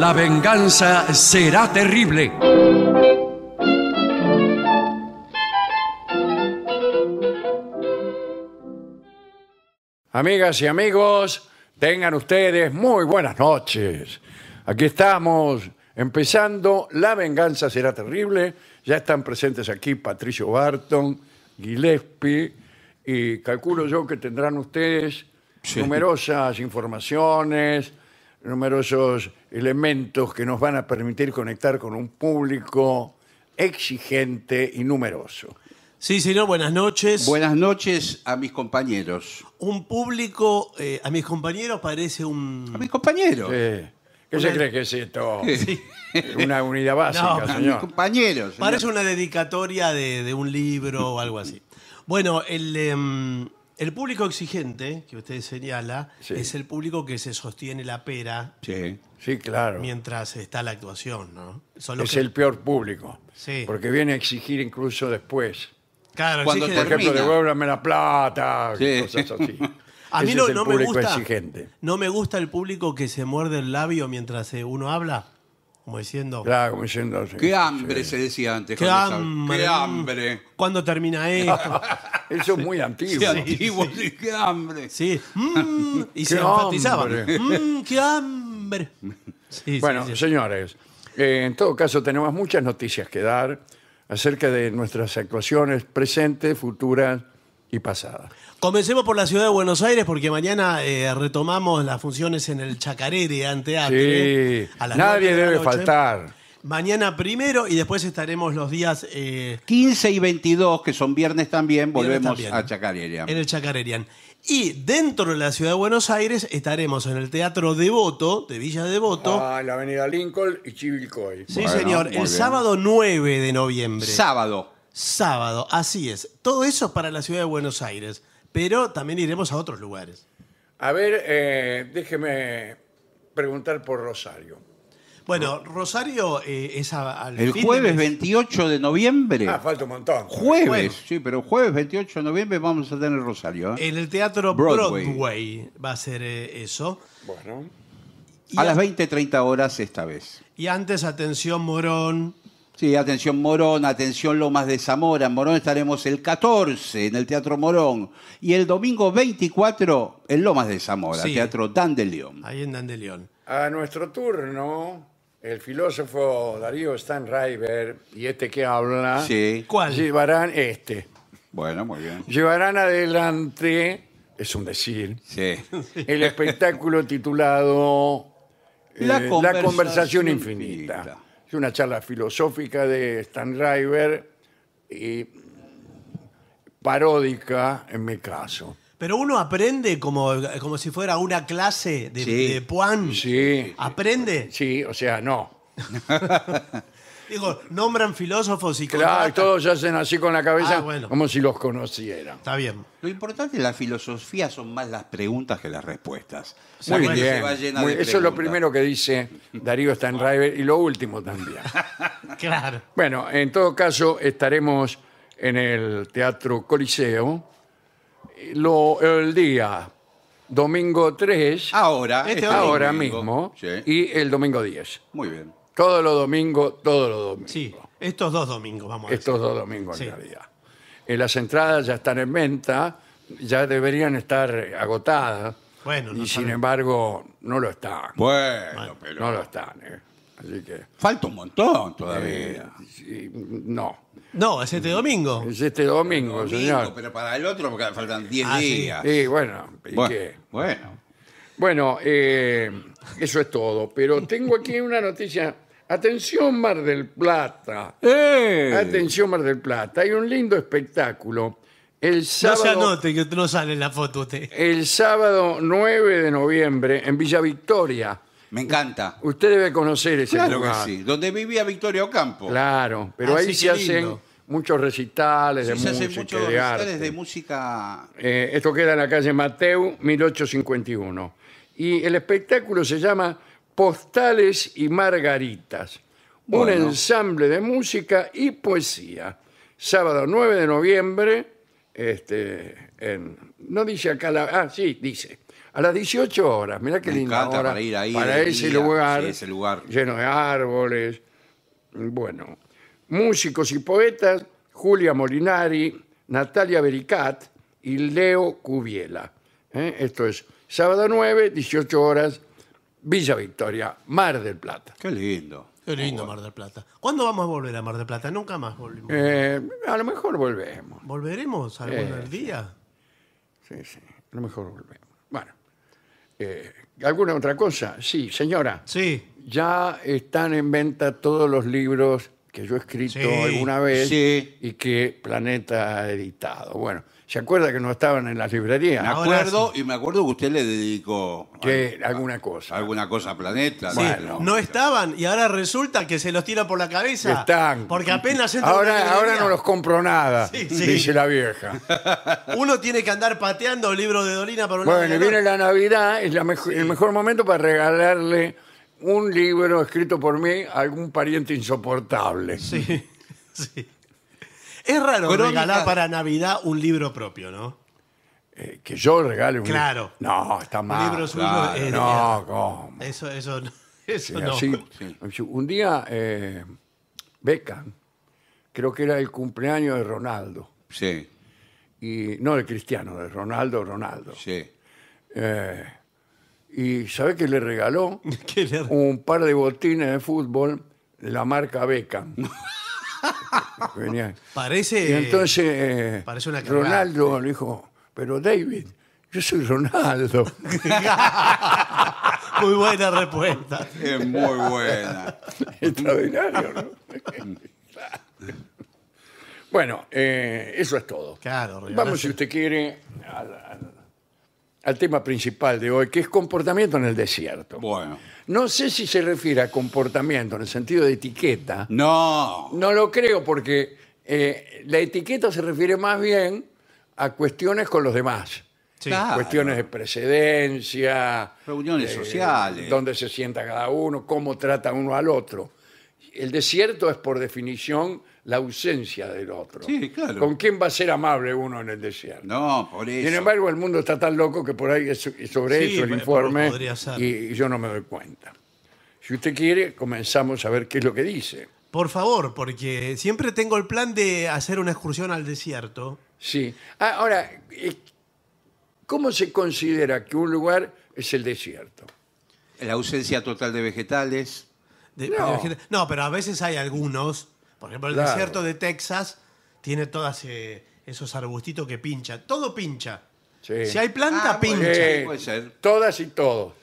la venganza será terrible. Amigas y amigos, tengan ustedes muy buenas noches. Aquí estamos empezando La venganza será terrible. Ya están presentes aquí Patricio Barton, Gillespie y calculo yo que tendrán ustedes numerosas informaciones, numerosos elementos que nos van a permitir conectar con un público exigente y numeroso. Sí, señor, buenas noches. Buenas noches a mis compañeros. Un público, eh, a mis compañeros parece un... A mis compañeros. Sí. ¿Qué se cree que es esto? Una unidad básica, No, A mis compañeros. Parece una dedicatoria de, un libro o algo así. Bueno, el, em, el público exigente que usted señala es el público que se sostiene la pera Sí. claro. mientras está la actuación, ¿no? Es el peor público. Porque viene a exigir incluso después. Claro, cuando Por ejemplo, devuélvame la plata, cosas así. a mí no, me gusta. No me gusta el público que se muerde el labio mientras eh, uno habla. Como diciendo, Claro, como diciendo. Qué hambre se decía antes. qué hambre. Qué hambre. ¿Cuándo termina esto? Eso es muy antiguo. antiguo, sí, qué hambre. Sí. Mm, y se enfatizaba. Mm, ¡Qué hambre! Bueno, señores, eh, en todo caso tenemos muchas noticias que dar acerca de nuestras actuaciones presentes, futuras y pasada. Comencemos por la ciudad de Buenos Aires porque mañana eh, retomamos las funciones en el Chacarerian Teatro Sí, nadie debe faltar. Mañana primero y después estaremos los días... 15 eh, y 22, que son viernes también, volvemos a Chacarerian. En el Chacarerian. Y dentro de la ciudad de Buenos Aires estaremos en el Teatro Devoto, de Villa Devoto. Ah, la Avenida Lincoln y Chivilcoy. Sí, señor. El sábado 9 de noviembre. Sábado sábado, así es. Todo eso es para la ciudad de Buenos Aires, pero también iremos a otros lugares. A ver, eh, déjeme preguntar por Rosario. Bueno, Rosario eh, es al El jueves 28 de noviembre. Ah, falta un montón. jueves, sí, pero jueves 28 de noviembre vamos a tener Rosario. ¿eh? En el Teatro Broadway, va a ser eso. Bueno, a las 20, 30 horas esta vez. Y antes, atención, Morón, Sí, atención Morón, atención Lomas de Zamora. En Morón estaremos el 14 en el Teatro Morón y el domingo 24 en Lomas de Zamora, Teatro Teatro León. Ahí en León. A nuestro turno, el filósofo Darío Stanreiber y este que habla Sí, ¿Cuál? llevarán este. bueno, muy bien. Llevarán adelante, es un decir, el espectáculo titulado La eh, conversación infinita. Es una charla filosófica de Stan Reiber y paródica en mi caso. Pero uno aprende como, como si fuera una clase de, Sí. Sí. ¿Aprende? Sí, o sea, no. Digo, nombran filósofos y Claro, todos hacen así con la cabeza ah, como si los conocieran. Está bien. Lo importante de la filosofía son más las preguntas que las respuestas bien. eso es lo primero que dice Darío Stanriver y lo último también. Claro. Bueno, en todo caso, estaremos en el Teatro Coliseo el día domingo 3, Ahora. Este este mismo, y el domingo 10. Muy bien. Todos los domingos, todos los domingos. Sí, estos dos domingos, vamos a ver. Estos dos domingos en realidad. Eh, las entradas ya están en venta, ya deberían estar agotadas y sin embargo, no lo están. Bueno, pero. No lo están, ¿eh? Así que. Falta un montón todavía. Eh, no. No, es este domingo. Es este domingo, señor. pero para el otro porque faltan 10 ah, días. sí. días. bueno, Bueno, bueno. Eh, bueno, eso es todo. Pero tengo aquí una noticia. Atención, Mar del Plata. Eh. Atención Mar del Plata, hay un lindo espectáculo el no se anote que no sale en la foto usted. El sábado 9 de noviembre en Villa Victoria. Me encanta. Usted debe conocer ese Claro lugar. que Donde vivía Victoria Ocampo. Claro, pero ah, ahí se hacen muchos recitales de se hacen muchos recitales de música. Eh, esto queda en la calle Mateu, 1851. Y el espectáculo se llama Postales y Margaritas. Un ensamble de música y poesía. Sábado 9 de noviembre este, en- no dice acá la. Ah, sí, dice. A las 18 horas, Mira qué lindo. para ir ahí ese lugar, lleno de árboles. Bueno, músicos y poetas, Julia Molinari, Natalia Bericat y Leo Cubiela. ¿eh? Esto es sábado 9, 18 horas, Villa Victoria, Mar del Plata. Qué lindo. Qué lindo Mar del Plata. ¿Cuándo vamos a volver a Mar del Plata? Nunca más volvemos? Eh, a lo mejor volvemos. ¿Volveremos algún día? Sí, sí, a lo mejor volvemos. Bueno, eh, ¿alguna otra cosa? Sí, señora. Sí. Ya están en venta todos los libros que yo he escrito alguna vez y que Planeta ha editado. Bueno, ¿Se acuerda que no estaban en la librería? Me ah, acuerdo, y me acuerdo que usted le dedicó alguna cosa. alguna cosa Planeta. no estaban y ahora resulta que se los tira por la cabeza. Están. Porque apenas Ahora, ahora no los compro nada, dice la vieja. uno tiene que andar pateando libros de Dolina para una Bueno, viene la Navidad, es el mejor momento para regalarle un libro escrito por mí a algún pariente insoportable. Sí, sí. Es raro regalar para Navidad un libro propio, ¿no? Eh, que yo regale un Claro. No, está mal. Un libro suyo No, ¿cómo? Eso, eso, no- eso no. Un día, eh, Beckham, creo que era el cumpleaños de Ronaldo. Sí, Y, no de Cristiano, de Ronaldo, Ronaldo. sí. Eh, y ¿sabe qué le regaló? un par de botines de fútbol de la marca Beckham. Genial. Parece. Y entonces eh, parece una Ronaldo le dijo, pero David, yo soy Ronaldo. muy buena respuesta. Es muy buena. Extraordinario, ¿no? bueno, eh, eso es todo. Claro, Vamos, si usted quiere, al tema principal de hoy, que es comportamiento en el desierto. Bueno. No sé si se refiere a comportamiento en el sentido de etiqueta. No. No lo creo porque eh, la etiqueta se refiere más bien a cuestiones con los demás. Sí. Cuestiones de precedencia. Reuniones eh, sociales. Dónde se sienta cada uno, cómo trata uno al otro. El desierto es por definición la ausencia del otro. Sí, claro. ¿Con quién va a ser amable uno en el desierto? No, por eso. Sin embargo, el mundo está tan loco que por ahí es sobre eso el informe y yo no me doy cuenta. Si usted quiere, comenzamos a ver qué es lo que dice. Por favor, porque siempre tengo el plan de hacer una excursión al desierto. Sí. Ah, ahora, ¿cómo se considera que un lugar es el desierto? La ausencia total de vegetales. No. no, pero a veces hay algunos por ejemplo, el desierto de Texas tiene todos eh, esos arbustitos que pincha. Todo pincha. Si hay planta, ah, pincha. Todas y todos.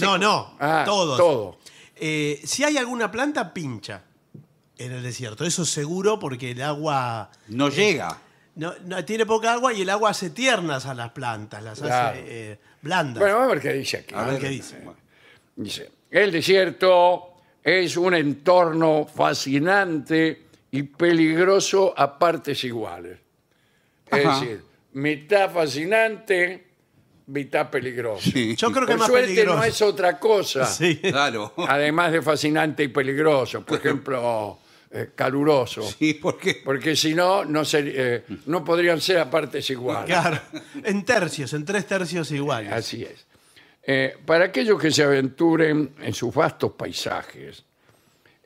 No, no, ah, todos. Todo. Eh, si hay alguna planta, pincha en el desierto. Eso es seguro porque el agua... No eh, llega. No, tiene poca agua y el agua hace tiernas a las plantas, las hace blandas. Bueno, a ver qué dice aquí. A ver dice. Dice, el desierto es un entorno fascinante y peligroso a partes iguales. Es decir, mitad fascinante, mitad peligroso. Yo creo que más suerte no es otra cosa, Sí. Claro. además de fascinante y peligroso. Por ejemplo, eh, caluroso. Sí, qué Porque si no, no, eh, no podrían ser a partes iguales. Claro. En tercios, en tres tercios iguales. Así es. Eh, para aquellos que se aventuren en sus vastos paisajes,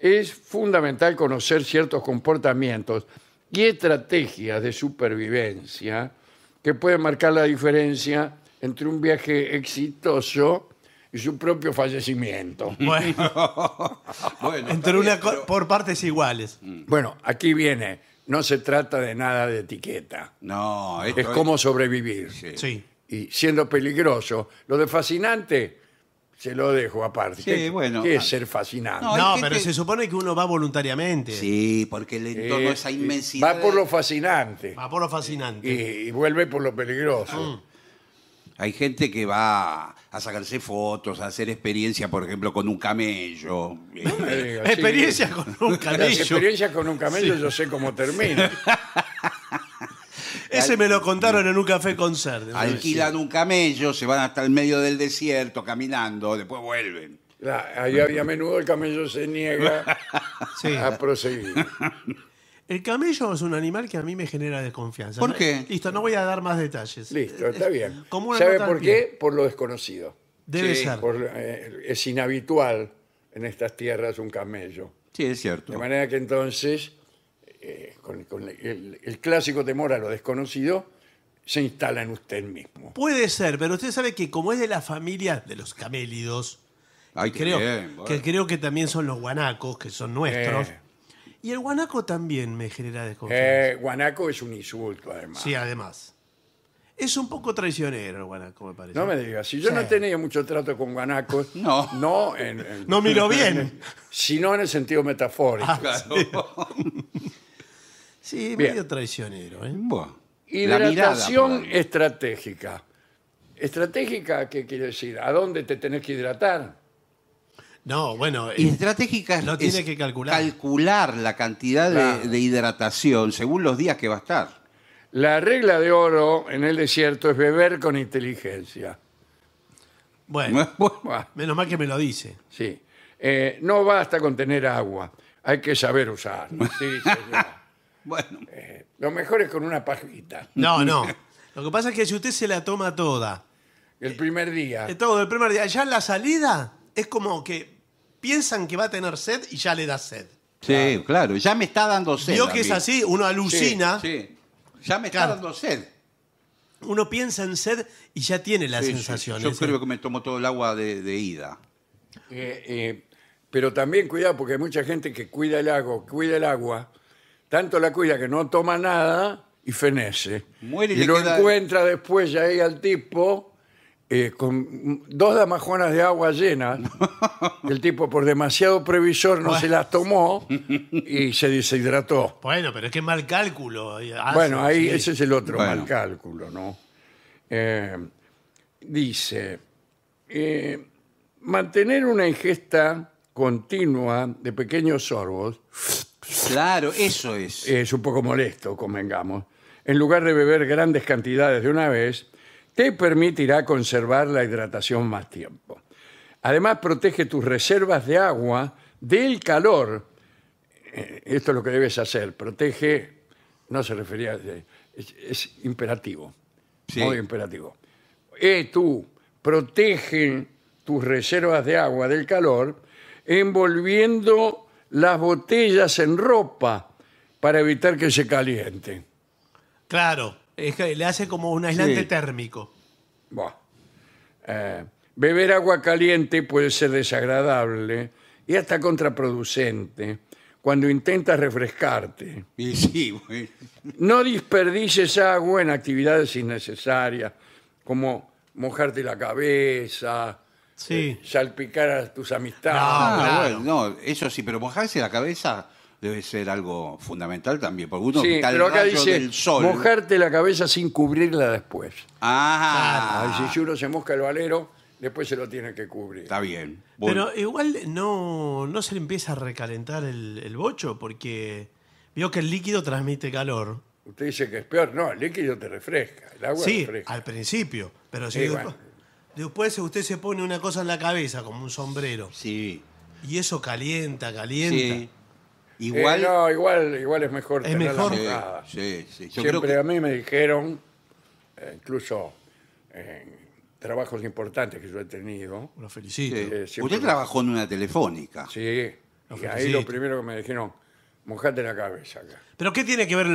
es fundamental conocer ciertos comportamientos y estrategias de supervivencia que pueden marcar la diferencia entre un viaje exitoso y su propio fallecimiento. Bueno, entre una por partes iguales. Mm. Bueno, aquí viene. No se trata de nada de etiqueta. No, es, cómo sobrevivir. sí. Y siendo peligroso. Lo de fascinante se lo dejo aparte. Sí, bueno. es ah. ser fascinante. No, pero se supone que uno va voluntariamente. Sí, porque el entorno, eh, inmensidad. Va por lo fascinante Va por lo fascinante. y, vuelve por lo peligroso. Mm. Hay gente que va a sacarse fotos, a hacer experiencia, por ejemplo, con un camello. Experiencia con un camello. experiencia con un camello yo sé cómo termina. Ese me lo contaron en un café con cerdo. Alquilan un camello, se van hasta el medio del desierto caminando, después vuelven. Ah, ahí a- menudo el camello se niega a proseguir. El camello es un animal que a mí me genera desconfianza. ¿Por qué? Listo, no voy a dar más detalles. Listo, está bien. ¿Sabe por qué? Por lo desconocido. Debe ser. Eh, es inhabitual en estas tierras un camello. Sí, es cierto. De manera que entonces eh, con, el, clásico temor a lo desconocido, se instala en usted mismo. Puede ser, pero usted sabe que como es de la familia de los camélidos, creo, que creo que también son los guanacos, que son nuestros. Eh. Y el guanaco también me genera desconfianza. Eh, guanaco es un insulto, además. Sí, además. Es un poco traicionero el guanaco, me parece. No me digas, si yo no tenía mucho trato con guanacos, no, no, miro bien, sino en el sentido metafórico. Ah, claro. Sí, medio traicionero. ¿eh? Hidratación estratégica. ¿Estratégica qué quiere decir? ¿A dónde te tenés que hidratar? No, bueno, Y estratégica es, tiene que calcular. calcular la cantidad de, hidratación según los días que va a estar. La regla de oro en el desierto es beber con inteligencia. bueno, menos mal que me lo dice. sí. Eh, no basta con tener agua, hay que saber usarla. Sí, bueno. Eh, lo mejor es con una pajita. No, no. Lo que pasa es que si usted se la toma toda, El primer día. Eh, todo el primer día, ya la salida es como que piensan que va a tener sed y ya le da sed. Sí, claro. Ya me está dando sed. Yo que es así, uno alucina, Sí. Ya me está dando sed. uno piensa en sed y ya tiene la sensación. Yo creo que me tomo todo el agua de, ida. Eh, pero también cuidado, porque hay mucha gente que cuida el agua, cuida el agua, tanto la cuida que no toma nada y fenece. Muere y, lo encuentra después ya ahí al tipo eh, con dos damajonas de agua llenas. el tipo por demasiado previsor no se las tomó y se deshidrató. Bueno, pero es que mal cálculo. Eh, bueno, ahí ese es el otro mal cálculo, ¿no? Eh, dice, mantener una ingesta continua de pequeños sorbos Claro, eso es. Es un poco molesto, convengamos. En lugar de beber grandes cantidades de una vez, te permitirá conservar la hidratación más tiempo. Además, protege tus reservas de agua del calor. Eh, esto es lo que debes hacer. Protege, no se refería, eh, es, imperativo, muy imperativo. E tú, protege tus reservas de agua del calor envolviendo las botellas en ropa para evitar que se caliente. Claro, le hace como un aislante térmico. Eh, beber agua caliente puede ser desagradable y hasta contraproducente cuando intentas refrescarte. Y sí, No desperdices agua en actividades innecesarias, como mojarte la cabeza, eh, sí. salpicar a tus amistades. Ah, bueno, no, eso sí, pero mojarse la cabeza debe ser algo fundamental también, porque uno pero acá dice mojarte la cabeza sin cubrirla después. Ah, si uno se mosca el valero, después se lo tiene que cubrir. está bien. Pero igual no, no se le empieza a recalentar el, bocho porque vio que el líquido transmite calor. Usted dice que es peor. No, el líquido te refresca, el agua sí, refresca. al principio. Pero Sí, Después usted se pone una cosa en la cabeza, como un sombrero. Sí. Y eso calienta, calienta. Sí. Igual. Eh, no, igual, igual es mejor. Es tener mejor. La sí, sí, sí. Siempre que... a mí me dijeron, eh, incluso en eh, trabajos importantes que yo he tenido. Lo felicito. Usted trabajó en una telefónica. Sí. ahí lo primero que me dijeron, mojate la cabeza acá. ¿Pero qué tiene que ver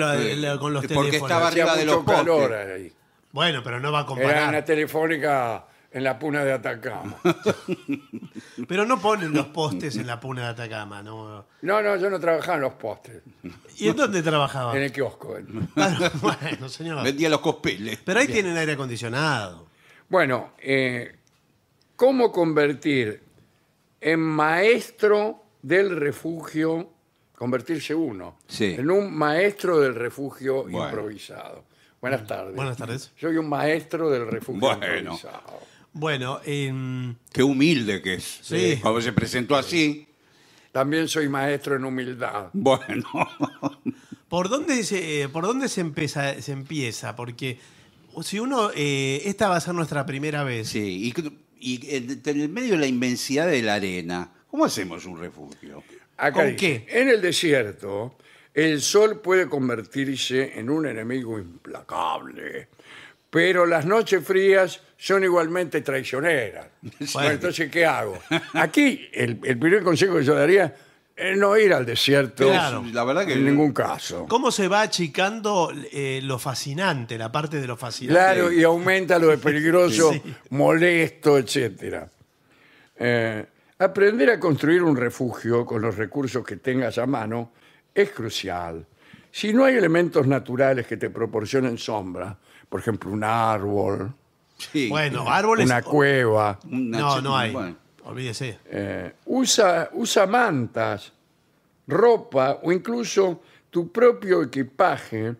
con los teléfonos? Porque estaba arriba de los calor ahí. Bueno, pero no va a comparar. Era una telefónica en la puna de Atacama. Pero no ponen los postes en la puna de Atacama, ¿no? No, no, yo no trabajaba en los postes. ¿Y en dónde trabajaba? En el kiosco. bueno, señor. Vendía los cospeles. Pero ahí tienen aire acondicionado. Bueno, eh, ¿cómo convertir en maestro del refugio, convertirse uno, sí. en un maestro del refugio improvisado? Buenas mm. tardes. Buenas tardes. Soy un maestro del refugio improvisado. Bueno. Em, qué humilde que es. Eh, cuando se presentó así. También soy maestro en humildad. Bueno. ¿Por dónde se, eh, por dónde se, empieza, se empieza? Porque si uno. Eh, esta va a ser nuestra primera vez. Sí, y, en el medio de la inmensidad de la arena, ¿cómo hacemos un refugio? ¿Con qué? En el desierto, el sol puede convertirse en un enemigo implacable, pero las noches frías son igualmente traicioneras. entonces, ¿qué hago? Aquí, el, primer consejo que yo daría es no ir al desierto La verdad que en ningún caso. ¿Cómo se va achicando eh, lo fascinante, la parte de lo fascinante? Claro, y aumenta lo de peligroso, molesto, etc. Eh, aprender a construir un refugio con los recursos que tengas a mano es crucial. Si no hay elementos naturales que te proporcionen sombra, por ejemplo, un árbol, bueno, árboles. Una cueva. no, no hay. Olvídese. Eh, usa, usa mantas, ropa o incluso tu propio equipaje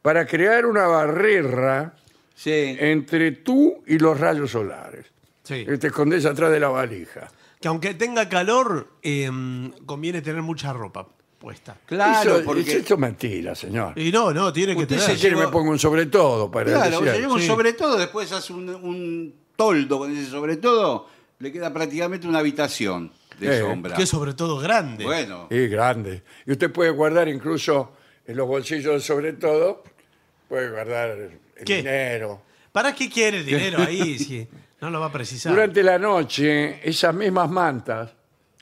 para crear una barrera entre tú y los rayos solares. Que eh, te escondes atrás de la valija. Que aunque tenga calor, em, conviene tener mucha ropa. Claro, porque... Esto es mentira, señor. Y no, no, tiene que tener. se quiere me pongo un sobre todo para Claro, un sobre todo, después hace un, toldo con ese sobre todo, le queda prácticamente una habitación de eh, sombra. Que es sobre todo grande. Bueno, Y grande. Y usted puede guardar incluso en los bolsillos del sobre todo, puede guardar el dinero. ¿Para qué quiere el dinero ahí si no lo va a precisar? Durante la noche, esas mismas mantas,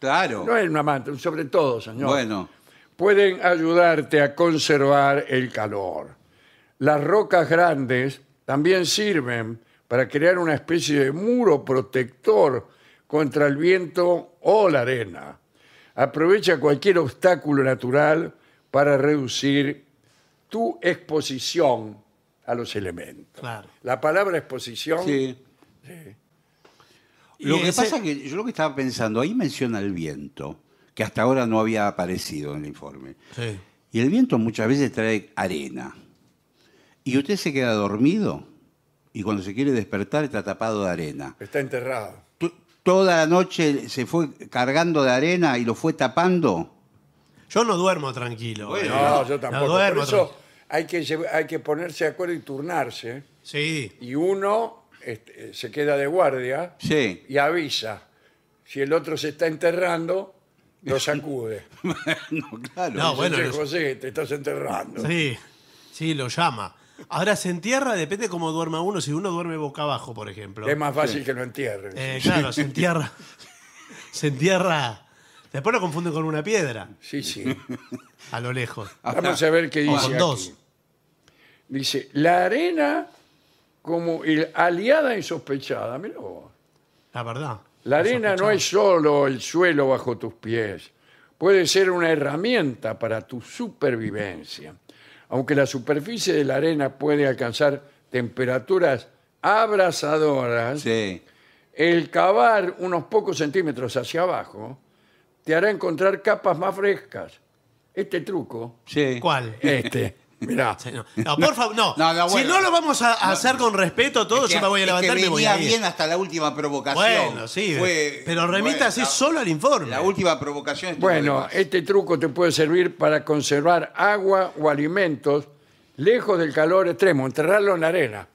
claro. no es una manta, un sobre todo, señor. Bueno pueden ayudarte a conservar el calor. Las rocas grandes también sirven para crear una especie de muro protector contra el viento o la arena. Aprovecha cualquier obstáculo natural para reducir tu exposición a los elementos. La palabra exposición. Sí. Lo que pasa es que yo lo que estaba pensando, ahí menciona el viento que hasta ahora no había aparecido en el informe. Sí. Y el viento muchas veces trae arena. Y usted se queda dormido y cuando se quiere despertar está tapado de arena. Está enterrado. toda la noche se fue cargando de arena y lo fue tapando. Yo no duermo tranquilo. Eh. no, yo tampoco. No duermo Por eso hay que, hay que ponerse de acuerdo y turnarse. Sí. Y uno este, se queda de guardia y avisa. Si el otro se está enterrando, lo sacude. no, claro. No, bueno, José, te estás enterrando. Sí, sí, lo llama. Ahora se entierra, depende cómo duerma uno. Si uno duerme boca abajo, por ejemplo. Es más fácil que lo entierren. Eh, claro, se entierra. Se entierra. Después lo confunden con una piedra, Sí, sí. a lo lejos. Vamos a ver qué dice. Dice, la arena como aliada insospechada. Mirá vos. La verdad. La arena no es solo el suelo bajo tus pies, puede ser una herramienta para tu supervivencia. Aunque la superficie de la arena puede alcanzar temperaturas abrasadoras, el cavar unos pocos centímetros hacia abajo te hará encontrar capas más frescas. Este truco, Sí. ¿Cuál? este, Mirá. No, por favor, no. Si no lo vamos a hacer con respeto todo, yo me voy a levantar y voy bien hasta la última provocación. Bueno, sí. pero remita así solo al informe. La, última provocación es Bueno, este truco te puede servir para conservar agua o alimentos lejos del calor extremo, enterrarlo en la arena.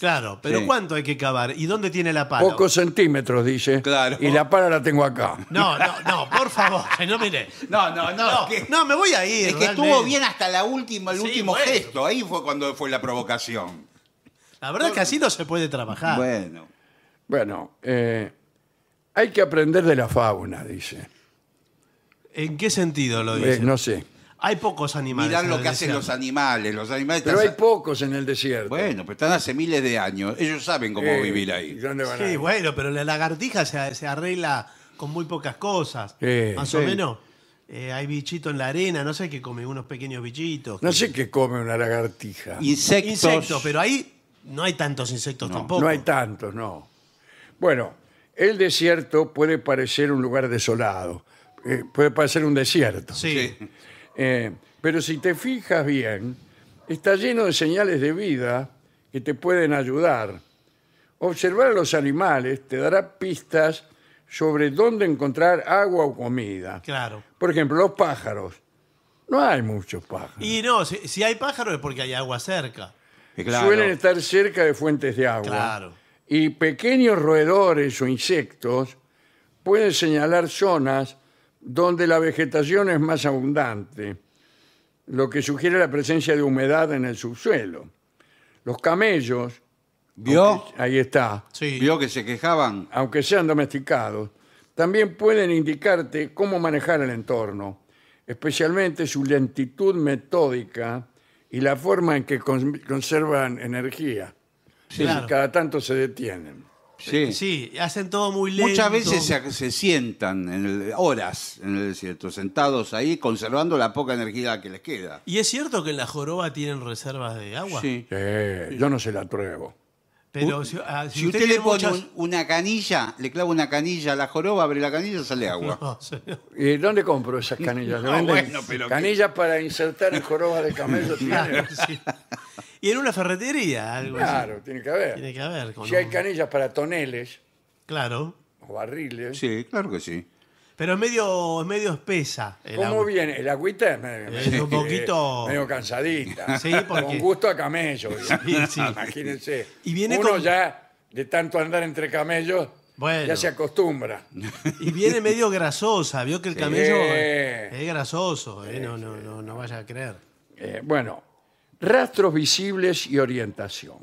Claro, pero ¿cuánto hay que cavar? ¿Y dónde tiene la pala? Pocos centímetros, dice. Claro. Y la pala la tengo acá. No, no, no, por favor, no mire. No, no, no. No, me voy a ir. Es que estuvo bien hasta la última, el último gesto. Ahí fue cuando fue la provocación. La verdad es que así no se puede trabajar. Bueno. Bueno, eh, hay que aprender de la fauna, dice. ¿En qué sentido lo eh, dice? no sé. Hay pocos animales. Mirad lo que hacen los animales. Los animales Pero hay pocos en el desierto. Bueno, pero están hace miles de años. Ellos saben cómo eh, vivir ahí. Sí, bueno, pero la lagartija se, arregla con muy pocas cosas. Eh, más o menos. Eh, hay bichitos en la arena, no sé qué come, unos pequeños bichitos. No sé qué come una lagartija. Insectos. Insectos, pero ahí no hay tantos insectos tampoco. No hay tantos, no. Bueno, el desierto puede parecer un lugar desolado, puede parecer un desierto, Sí. Eh, pero si te fijas bien, está lleno de señales de vida que te pueden ayudar. Observar a los animales te dará pistas sobre dónde encontrar agua o comida. Claro. Por ejemplo, los pájaros. No hay muchos pájaros. Y no, si, hay pájaros es porque hay agua cerca. Eh, Suelen estar cerca de fuentes de agua. Claro. Y pequeños roedores o insectos pueden señalar zonas donde la vegetación es más abundante, lo que sugiere la presencia de humedad en el subsuelo. Los camellos, ahí está, que se quejaban. aunque sean domesticados, también pueden indicarte cómo manejar el entorno, especialmente su lentitud metódica y la forma en que conservan energía. Cada tanto se detienen. Eh, sí. hacen todo muy lento. Muchas veces se, sientan en horas en el desierto, sentados ahí, conservando la poca energía que les queda. ¿Y es cierto que en la joroba tienen reservas de agua? Sí. Eh, yo no se la pruebo. Pero ah, si, usted, le pone una canilla, le clava una canilla a la joroba, abre la canilla, y sale agua. ¿Y dónde compro esas canillas? Ah, canillas para insertar en joroba de camello. Y en una ferretería, algo Claro, tiene que haber. Tiene que haber. Si hay canillas para toneles Claro. o barriles, Sí, claro que sí. Pero es medio, medio espesa. el ¿cómo viene? El agüita es medio, un poquito- medio cansadita. Sí, porque- Con gusto a camello. Sí, Imagínense. Y Uno ya, de tanto andar entre camellos, ya se acostumbra. Y viene medio grasosa. Vio que el camello es grasoso. ¿eh? No, no, no, vaya a creer. Eh, bueno, rastros visibles y orientación.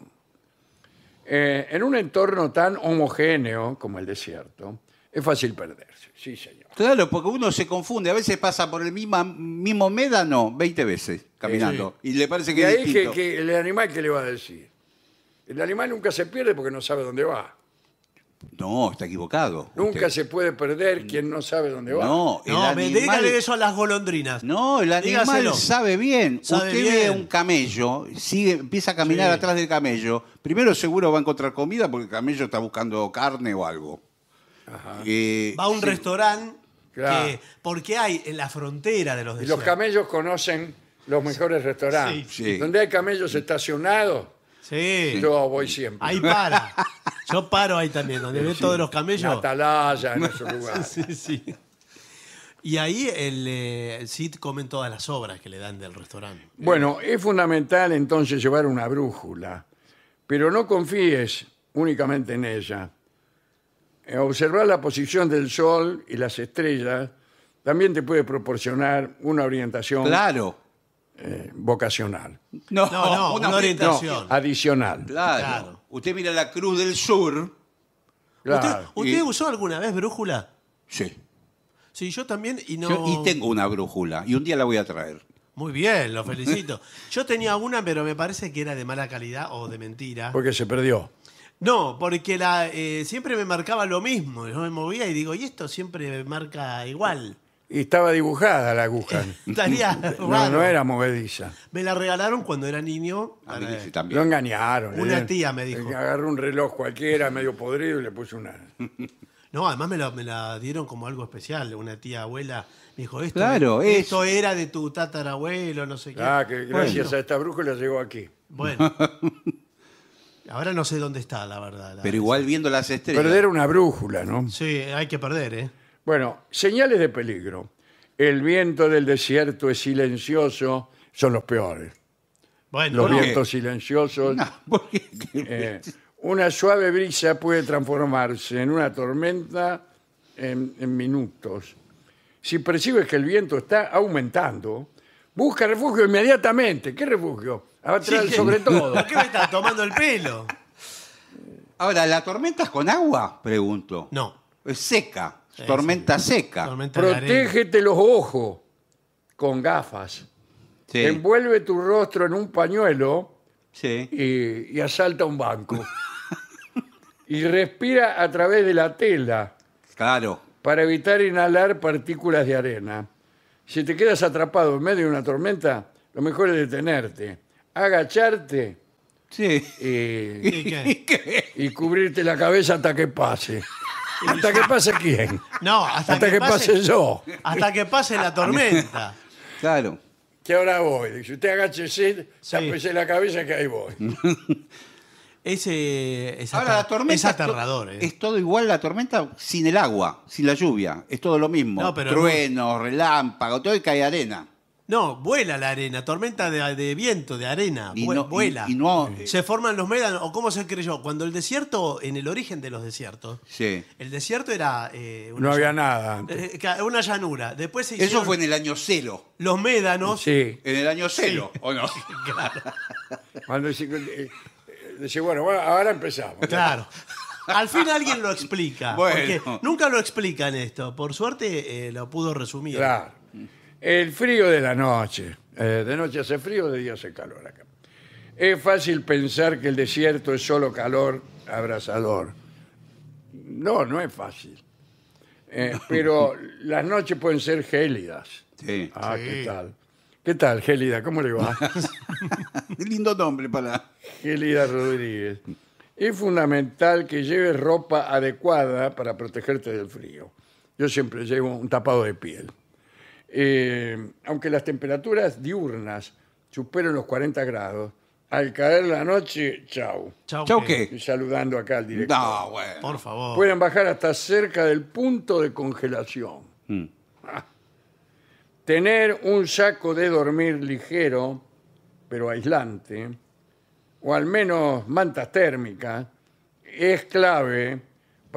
Eh, en un entorno tan homogéneo como el desierto, es fácil perderse, sí señor. Claro, porque uno se confunde, a veces pasa por el mismo mismo médano 20 veces caminando y le parece que Y ahí que el animal, ¿qué le va a decir? El animal nunca se pierde porque no sabe dónde va. No, está equivocado. Nunca este, se puede perder quien no sabe dónde va. No, el eso a las golondrinas. No, el animal sabe bien. Usted ve un camello, sigue, empieza a caminar atrás del camello. Primero seguro va a encontrar comida porque el camello está buscando carne o algo. Eh, va a un restaurante porque hay en la frontera de los Y los camellos conocen los mejores restaurantes. Donde hay camellos estacionados, Sí. yo voy siempre. Ahí para. Yo paro ahí también, donde veo todos los camellos. Atalaya, en ese lugar. sí, sí. Y ahí el, eh, Cid comen todas las obras que le dan del restaurante. Bueno, es fundamental entonces llevar una brújula, pero no confíes únicamente en ella. Eh, observar la posición del sol y las estrellas también te puede proporcionar una orientación Claro. Eh, vocacional. No, no, una orientación. adicional. Claro usted mira la Cruz del Sur. ¿Usted, usó alguna vez brújula? Sí. Sí, yo también y no... y tengo una brújula y un día la voy a traer. Muy bien, lo felicito. Yo tenía una, pero me parece que era de mala calidad o de mentira. Porque se perdió. No, porque la, eh, siempre me marcaba lo mismo. Yo me movía y digo, y esto siempre marca igual y estaba dibujada la aguja. No, era movediza. Me la regalaron cuando era niño. Lo engañaron. Una tía me dijo. Agarró un reloj cualquiera, medio podrido, y le puse una... No, además me la, me la dieron como algo especial. Una tía abuela me dijo, esto, Claro, esto era de tu tatarabuelo, no sé qué. Ah, que gracias a esta brújula llegó aquí. Bueno. Ahora no sé dónde está, la verdad. Pero igual viendo las estrellas. Perder una brújula, ¿no? Sí, hay que perder, ¿eh? Bueno, señales de peligro. El viento del desierto es silencioso, son los peores. Los vientos silenciosos. Eh, una suave brisa puede transformarse en una tormenta en, minutos. Si percibes que el viento está aumentando, busca refugio inmediatamente. ¿Qué refugio? sobre todo. ¿Por qué me estás tomando el pelo? Ahora, ¿la tormenta es con agua? Pregunto. No. Es seca tormenta seca. Protégete los ojos con gafas. Envuelve tu rostro en un pañuelo y, asalta un banco. y respira a través de la tela Claro. para evitar inhalar partículas de arena. Si te quedas atrapado en medio de una tormenta, lo mejor es detenerte, agacharte y cubrirte la cabeza hasta que pase. ¿Hasta que pase quién? No, hasta, que pase yo. Hasta que pase la tormenta. Claro. Que ahora voy. Si usted se tápese la cabeza que ahí voy. Ese, es, Ahora la tormenta es aterrador. Eh. Es todo igual la tormenta sin el agua, sin la lluvia. Es todo lo mismo. Trueno, relámpago, Truenos, relámpagos, todo y cae arena. No, vuela la arena, tormenta de, viento, de arena, vuela. no, eh, se forman los médanos, o cómo se creyó, cuando el desierto, en el origen de los desiertos, el desierto era... Eh, no había nada. Eh, una llanura. Después Eso fue en el año celo. Los médanos. Sí. En el año celo, ¿o no? Claro. Cuando dice, bueno, ahora empezamos. Claro. Al fin alguien lo explica. Bueno. Porque nunca lo explican esto. Por suerte lo pudo resumir. Claro. El frío de la noche. Eh, de noche hace frío, de día hace calor acá. Es fácil pensar que el desierto es solo calor abrasador. No, no es fácil. Eh, pero las noches pueden ser gélidas. Sí. Ah, ¿qué tal? ¿Qué tal, Gélida? ¿Cómo le va? Lindo nombre para... Gélida Rodríguez. Es fundamental que lleves ropa adecuada para protegerte del frío. Yo siempre llevo un tapado de piel. Eh, aunque las temperaturas diurnas superen los 40 grados, al caer la noche, chau. Chau, qué. saludando acá al director. Por favor. Pueden bajar hasta cerca del punto de congelación. Mm. Ah. Tener un saco de dormir ligero, pero aislante, o al menos mantas térmicas, es clave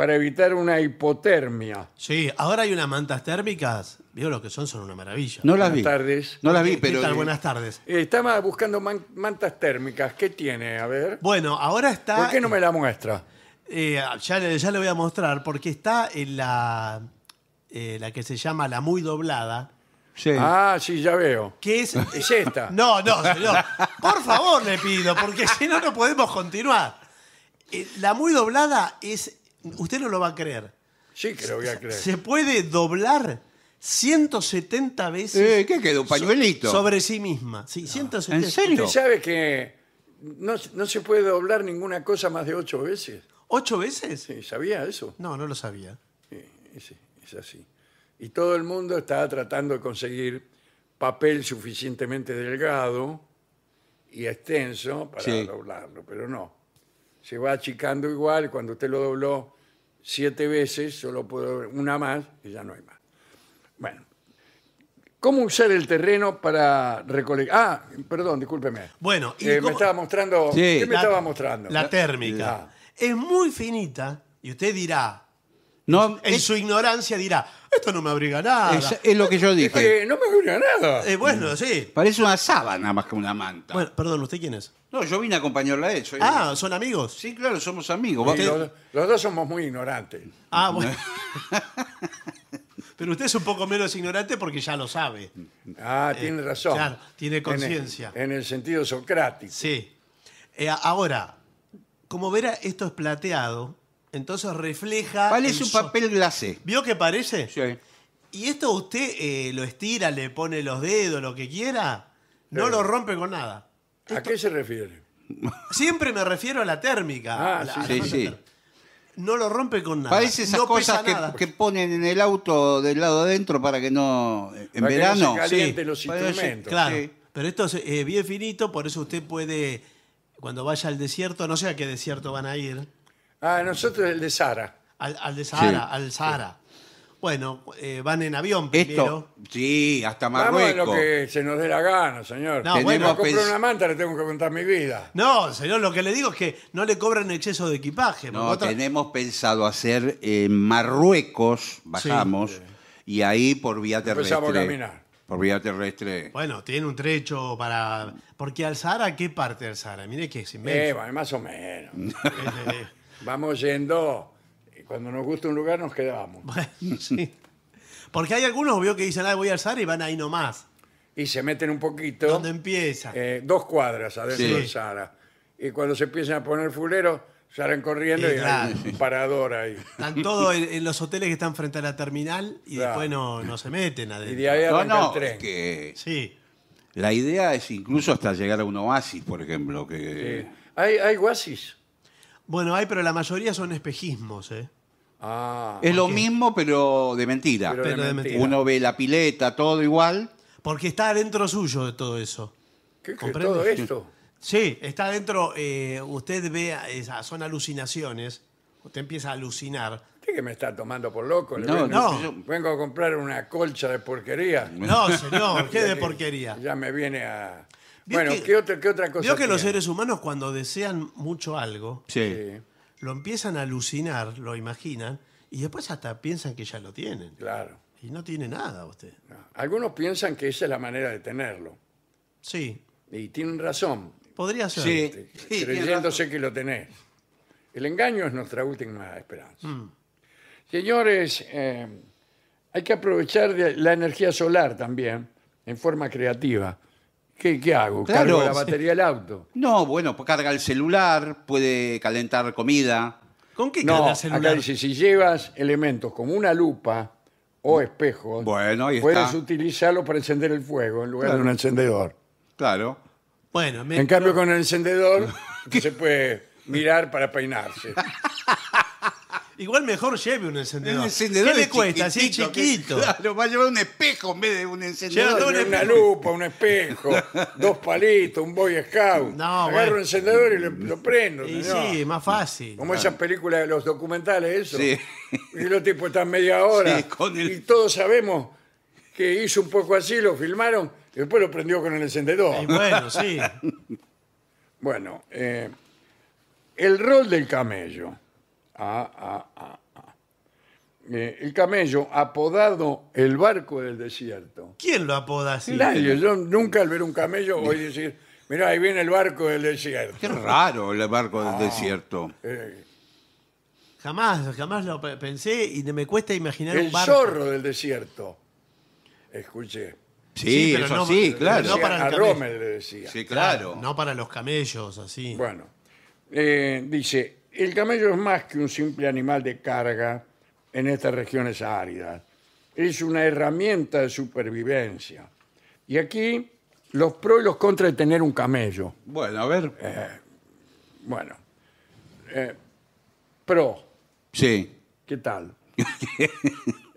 para evitar una hipotermia. Sí, ahora hay unas mantas térmicas. Vio lo que son, son una maravilla. No las Buenas tardes. No las vi, pero. Eh, Buenas tardes. Eh, Estaba buscando mantas térmicas. ¿Qué tiene? A ver. Bueno, ahora está. ¿Por qué no me la muestra? Eh, ah, ya, le- ya le voy a mostrar, porque está en la, la que se llama la muy doblada, Sí. Ah, sí, ya veo. ¿Qué es... Es esta. No, no, señor. Por favor, le pido, porque si no, no podemos continuar. la muy doblada es Usted no lo va a creer. Sí que lo voy a creer. Se puede doblar 170 veces. Eh, ¿Qué quedó? ¿Pañuelito? sobre sí misma. Sí, 170. ¿En serio? Usted sabe que no, se puede doblar ninguna cosa más de ocho veces. ¿Ocho veces? Sí, ¿Sabía eso? No, no lo sabía. Sí, es así. Y todo el mundo está tratando de conseguir papel suficientemente delgado y extenso para doblarlo, pero no se va achicando igual, cuando usted lo dobló siete veces, solo puedo una más y ya no hay más. Bueno, ¿cómo usar el terreno para recolectar? Ah, perdón, discúlpeme. Bueno, y eh, me estaba mostrando... ¿Qué me estaba mostrando? La térmica. Ah. Es muy finita y usted dirá, no, en su ignorancia dirá, esto no me abriga nada. Es, lo que yo dije. Eh, no me abriga nada. Eh, bueno, mm. sí. Parece una sábana más que una manta. Bueno, perdón, ¿usted quién es? No, yo vine a acompañarla a él. Ah, ¿son amigos? Sí, claro, somos amigos. los, dos somos muy ignorantes. Ah, bueno. Pero usted es un poco menos ignorante porque ya lo sabe. Ah, eh, tiene razón. claro, tiene conciencia. En, el sentido socrático. Sí. ahora, como verá, esto es plateado entonces refleja. ¿Cuál es un papel glacé. ¿Vio que parece? Sí. Y esto usted eh, lo estira, le pone los dedos, lo que quiera, no lo rompe con nada. ¿A qué se refiere? Siempre me refiero a la térmica. Ah, Sí, sí. No lo rompe con nada. Parece esas cosas que, ponen en el auto del lado adentro para que no. Eh, en Para que verano. se caliente los instrumentos. Claro. Pero esto es eh, bien finito, por eso usted puede, cuando vaya al desierto, no sé a qué desierto van a ir, Ah, nosotros el de Sara. Al, de Sahara, al Sahara. Bueno, eh, van en avión primero. Esto, sí, hasta Vamos a lo que se nos dé la gana, señor. No, bueno, una manta, le tengo que contar mi vida. No, señor, lo que le digo es que no le cobran exceso de equipaje. No, tenemos pensado hacer en eh, Marruecos, bajamos, y ahí por vía terrestre. Empezamos a caminar. Por vía terrestre. Bueno, tiene un trecho para... Porque al Sahara, ¿qué parte del Sahara? Mire que es inmenso. Eh, más o menos. vamos yendo. y Cuando nos gusta un lugar, nos quedamos. Porque hay algunos, vio, que dicen, ah, voy al Sara y van ahí nomás. Y se meten un poquito. ¿Dónde empieza? Eh, dos cuadras adentro del Sara. Y cuando se empiezan a poner fulero, salen corriendo Y y, hay parador ahí. Están todos en, los hoteles que están frente a la terminal y después no, se meten Y de ahí el Sí. la idea es incluso hasta llegar a un oasis, por ejemplo, que... Sí. ¿Hay, ¿Hay oasis? Bueno, hay, pero la mayoría son espejismos, ¿eh? Ah, Es lo mismo, pero de mentira. mentira. Uno ve la pileta, todo igual. Porque está adentro suyo de todo eso. ¿Qué, qué, qué todo esto? Sí, está adentro. Eh, usted ve, eh, son alucinaciones. Usted empieza a alucinar. ¿Usted que me está tomando por loco? No, no. vengo a comprar una colcha de porquería. No, señor, qué de porquería. Ya me viene a, bueno, ¿qué, otra, ¿qué otra cosa? Veo que los seres humanos cuando desean mucho algo, lo empiezan a alucinar, lo imaginan, y después hasta piensan que ya lo tienen. Claro. Y no tiene nada usted. Algunos piensan que esa es la manera de tenerlo. Sí, Y tienen razón, podría ser. Sí. Este, creyéndose que lo tenés. El engaño es nuestra última esperanza. Mm. Señores, eh, hay que aprovechar de la energía solar también en forma creativa. ¿Qué, hago? ¿Cargo la batería del auto? No, bueno, pues carga el celular, puede calentar comida. ¿Con qué carga No, el celular? dice, si llevas elementos como una lupa o espejo, Bueno, puedes utilizarlo para encender el fuego en lugar de un encendedor. Claro. Bueno, En cambio, con el encendedor se puede mirar para peinarse. Igual mejor lleve un encendedor. Un encendedor le cuesta? Si es chiquito. Lo va a llevar un espejo en vez de un encendedor. una lupa, un espejo, dos palitos, un boy scout. No, Agarro un encendedor y lo, prendo. Sí, es más fácil. Como esas películas de los documentales, eso. Sí. Y los tipos están media hora. con el... Y todos sabemos que hizo un poco así, lo filmaron, y después lo prendió con el encendedor. bueno, sí. bueno, eh, el rol del camello. Ah, ah, ah, el camello, apodado el barco del desierto. ¿Quién lo apoda así? Nadie, yo nunca al ver un camello voy a decir, mira ahí viene el barco del desierto. Qué raro el barco del ah, desierto. Eh. Jamás, jamás lo pensé y me cuesta imaginar un barco. zorro del desierto, escuché. Sí, claro. a le decía. sí, claro. No para los camellos, así. Bueno, eh, dice, el camello es más que un simple animal de carga en estas regiones áridas. Es una herramienta de supervivencia. Y aquí los pros y los contras de tener un camello. Bueno, a ver. Eh, bueno. Eh, pro. Sí. ¿Qué tal?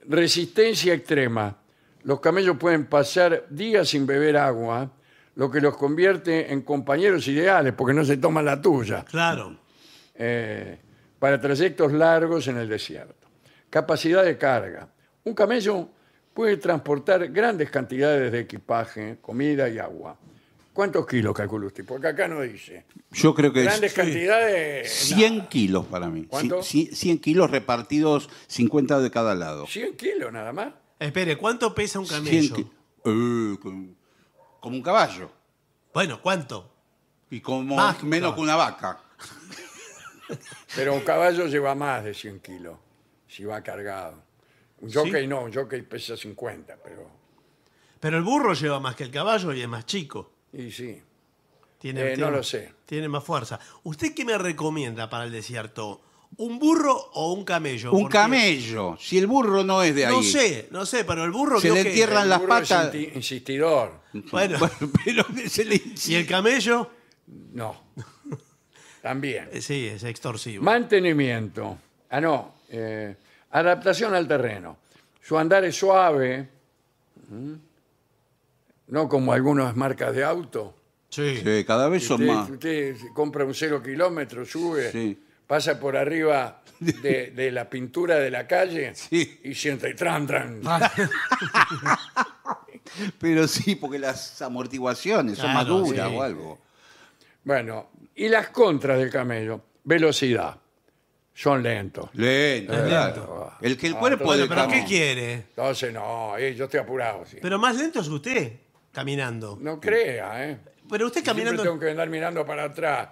Resistencia extrema. Los camellos pueden pasar días sin beber agua, lo que los convierte en compañeros ideales porque no se toman la tuya. Claro. Eh, para trayectos largos en el desierto. Capacidad de carga. Un camello puede transportar grandes cantidades de equipaje, comida y agua. ¿Cuántos kilos calcula usted? Porque acá no dice. Yo creo que Grandes cantidades. 100 kilos para mí. 100, kilos repartidos 50 de cada lado. 100 kilos nada más. Espere, ¿cuánto pesa un camello? Uh, como un caballo. Bueno, ¿cuánto? Y como Más menos que una vaca. Pero un caballo lleva más de 100 kilos, si va cargado. Un jockey no, un jockey pesa 50, pero... Pero el burro lleva más que el caballo y es más chico. Y sí. Tiene, eh, no lo sé. Tiene más fuerza. ¿Usted qué me recomienda para el desierto? ¿Un burro o un camello? Un camello. Si el burro no es de ahí. No sé, no sé, pero el burro Se le entierran las patas. insistidor. Bueno, pero se le- y el camello, No. También. Eh, sí, es extorsivo. Mantenimiento. Ah, no. Eh, adaptación al terreno. Su andar es suave. No como algunas marcas de auto. Sí. cada vez son más. usted compra un cero kilómetro, sube, pasa por arriba de, la pintura de la calle Sí. y siente tran, tran. Pero sí, porque las amortiguaciones son más duras o algo. Bueno, y las contras del camello, velocidad. Son lentos. Lento, eh, ah, El que el ah, cuerpo puede, pero ¿qué quiere? Entonces, no, eh, yo estoy apurado. Pero más lento es usted caminando. No crea, ¿eh? Pero usted Siempre tengo que andar mirando para atrás.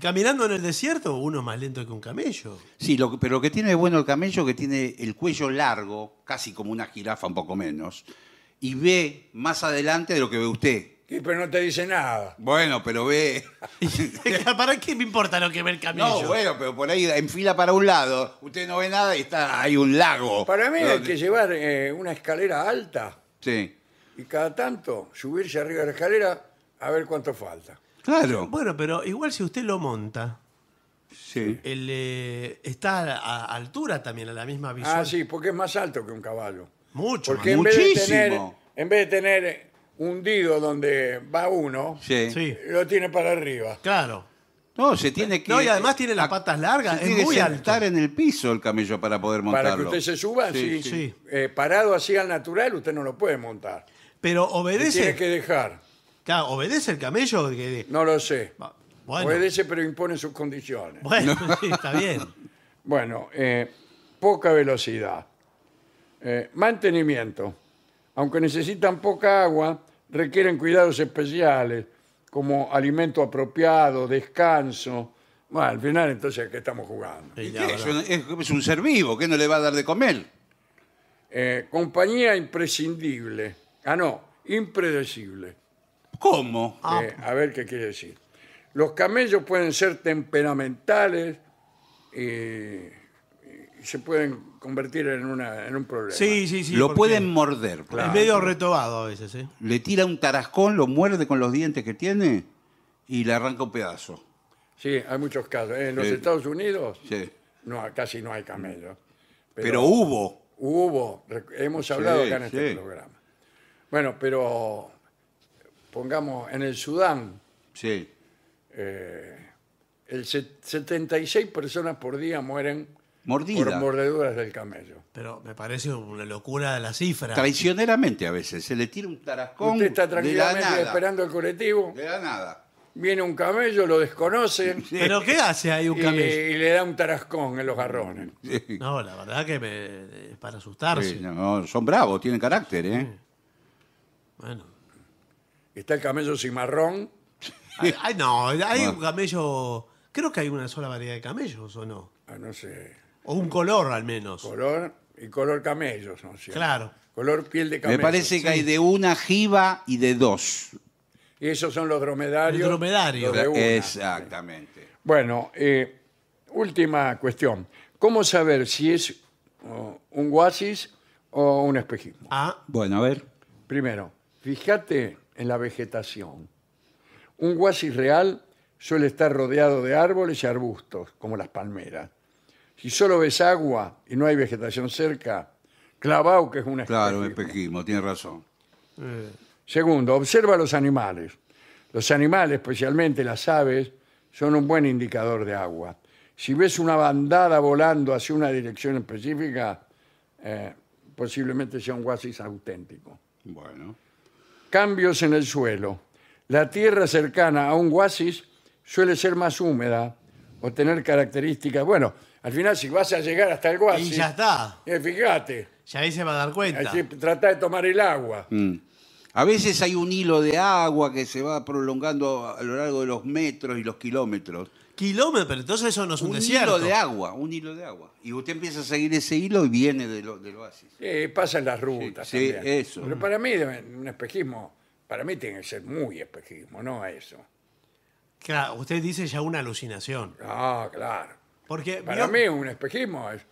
caminando en el desierto, uno más lento que un camello. Sí, pero lo que tiene de bueno el camello que tiene el cuello largo, casi como una jirafa, un poco menos, y ve más adelante de lo que ve usted pero no te dice nada. Bueno, pero ve. ¿Para qué me importa lo que ve el camino? No, bueno, pero por ahí en fila para un lado, usted no ve nada y está hay un lago. Para mí hay que llevar eh, una escalera alta Sí, y cada tanto subirse arriba de la escalera a ver cuánto falta. claro. Bueno, pero igual si usted lo monta, Sí. Eh, está a, altura también, a la misma visión. Ah, sí, porque es más alto que un caballo. Mucho. Porque en vez, de Muchísimo. tener, en vez de tener hundido donde va uno, Sí. lo tiene para arriba. Claro. No, se tiene que. No, y además tiene las patas largas, es muy alto. en el piso el camello para poder montarlo. Para que usted se suba, Sí, sí. Eh, parado así al natural, usted no lo puede montar. Pero obedece. Tiene que dejar. Claro, obedece el camello. que- No lo sé. Obedece, pero impone sus condiciones. bueno sí, está bien. Bueno, eh, poca velocidad. Eh, mantenimiento. Aunque necesitan poca agua, requieren cuidados especiales, como alimento apropiado, descanso. Bueno, al final entonces, ¿a qué estamos jugando? es? un ser vivo, ¿qué no le va a dar de comer? Eh, compañía imprescindible. Ah, no, impredecible. ¿Cómo? Eh, ah, a ver qué quiere decir. Los camellos pueden ser temperamentales. y eh, se pueden convertir en, una, en un problema. Sí, sí, sí. Lo pueden morder. Es medio retobado a veces, ¿eh? Le tira un tarascón, lo muerde con los dientes que tiene y le arranca un pedazo. Sí, hay muchos casos. En los Estados Unidos casi no hay camellos. Pero, hubo. Hubo, hemos hablado acá en este programa. Bueno, pero pongamos, en el Sudán, Sí. Eh, el 76 personas por día mueren por mordeduras del camello. Pero me parece una locura de la cifra. Traicioneramente a veces, se le tira un tarascón. Usted está tranquilamente de la esperando el colectivo. Le da nada. Viene un camello, lo desconocen. ¿Pero qué hace ahí un camello? y le da un tarascón en los garrones. No, la verdad que es para asustarse. son bravos, tienen carácter, ¿eh? Bueno. Está el camello cimarrón. Ay, no, hay un camello. Creo que hay una sola variedad de camellos, ¿o no? Ah, no sé. O un color al menos. Color y color camellos, ¿no es cierto? Claro. Color piel de camello. Me parece que hay de una jiba y de dos. Y esos son los dromedarios. Los dromedarios. Exactamente. Bueno, eh, última cuestión. ¿Cómo saber si es un oasis o un espejismo? Ah, bueno, a ver. Primero, fíjate en la vegetación. Un oasis real suele estar rodeado de árboles y arbustos, como las palmeras. Si solo ves agua y no hay vegetación cerca, clavao que es un espejismo. Claro, espejismo, tiene razón. Eh. Segundo, observa los animales. Los animales, especialmente las aves, son un buen indicador de agua. Si ves una bandada volando hacia una dirección específica, eh, posiblemente sea un oasis auténtico. Bueno. Cambios en el suelo. La tierra cercana a un oasis suele ser más húmeda o tener características. Bueno, al final si vas a llegar hasta el oasis Y ya está. Eh, fíjate, Ya ahí se va a dar cuenta. así trata de tomar el agua. Mm. A veces hay un hilo de agua que se va prolongando a lo largo de los metros y los kilómetros. Kilómetros, entonces eso no es un, Un hilo de agua, un hilo de agua. Y usted empieza a seguir ese hilo y viene del, de oasis. pasan las rutas. Sí, eso. Pero para mí, un espejismo, para mí tiene que ser muy espejismo, no eso. Claro, usted dice ya una alucinación. Ah, claro. Porque Para mí un espejismo es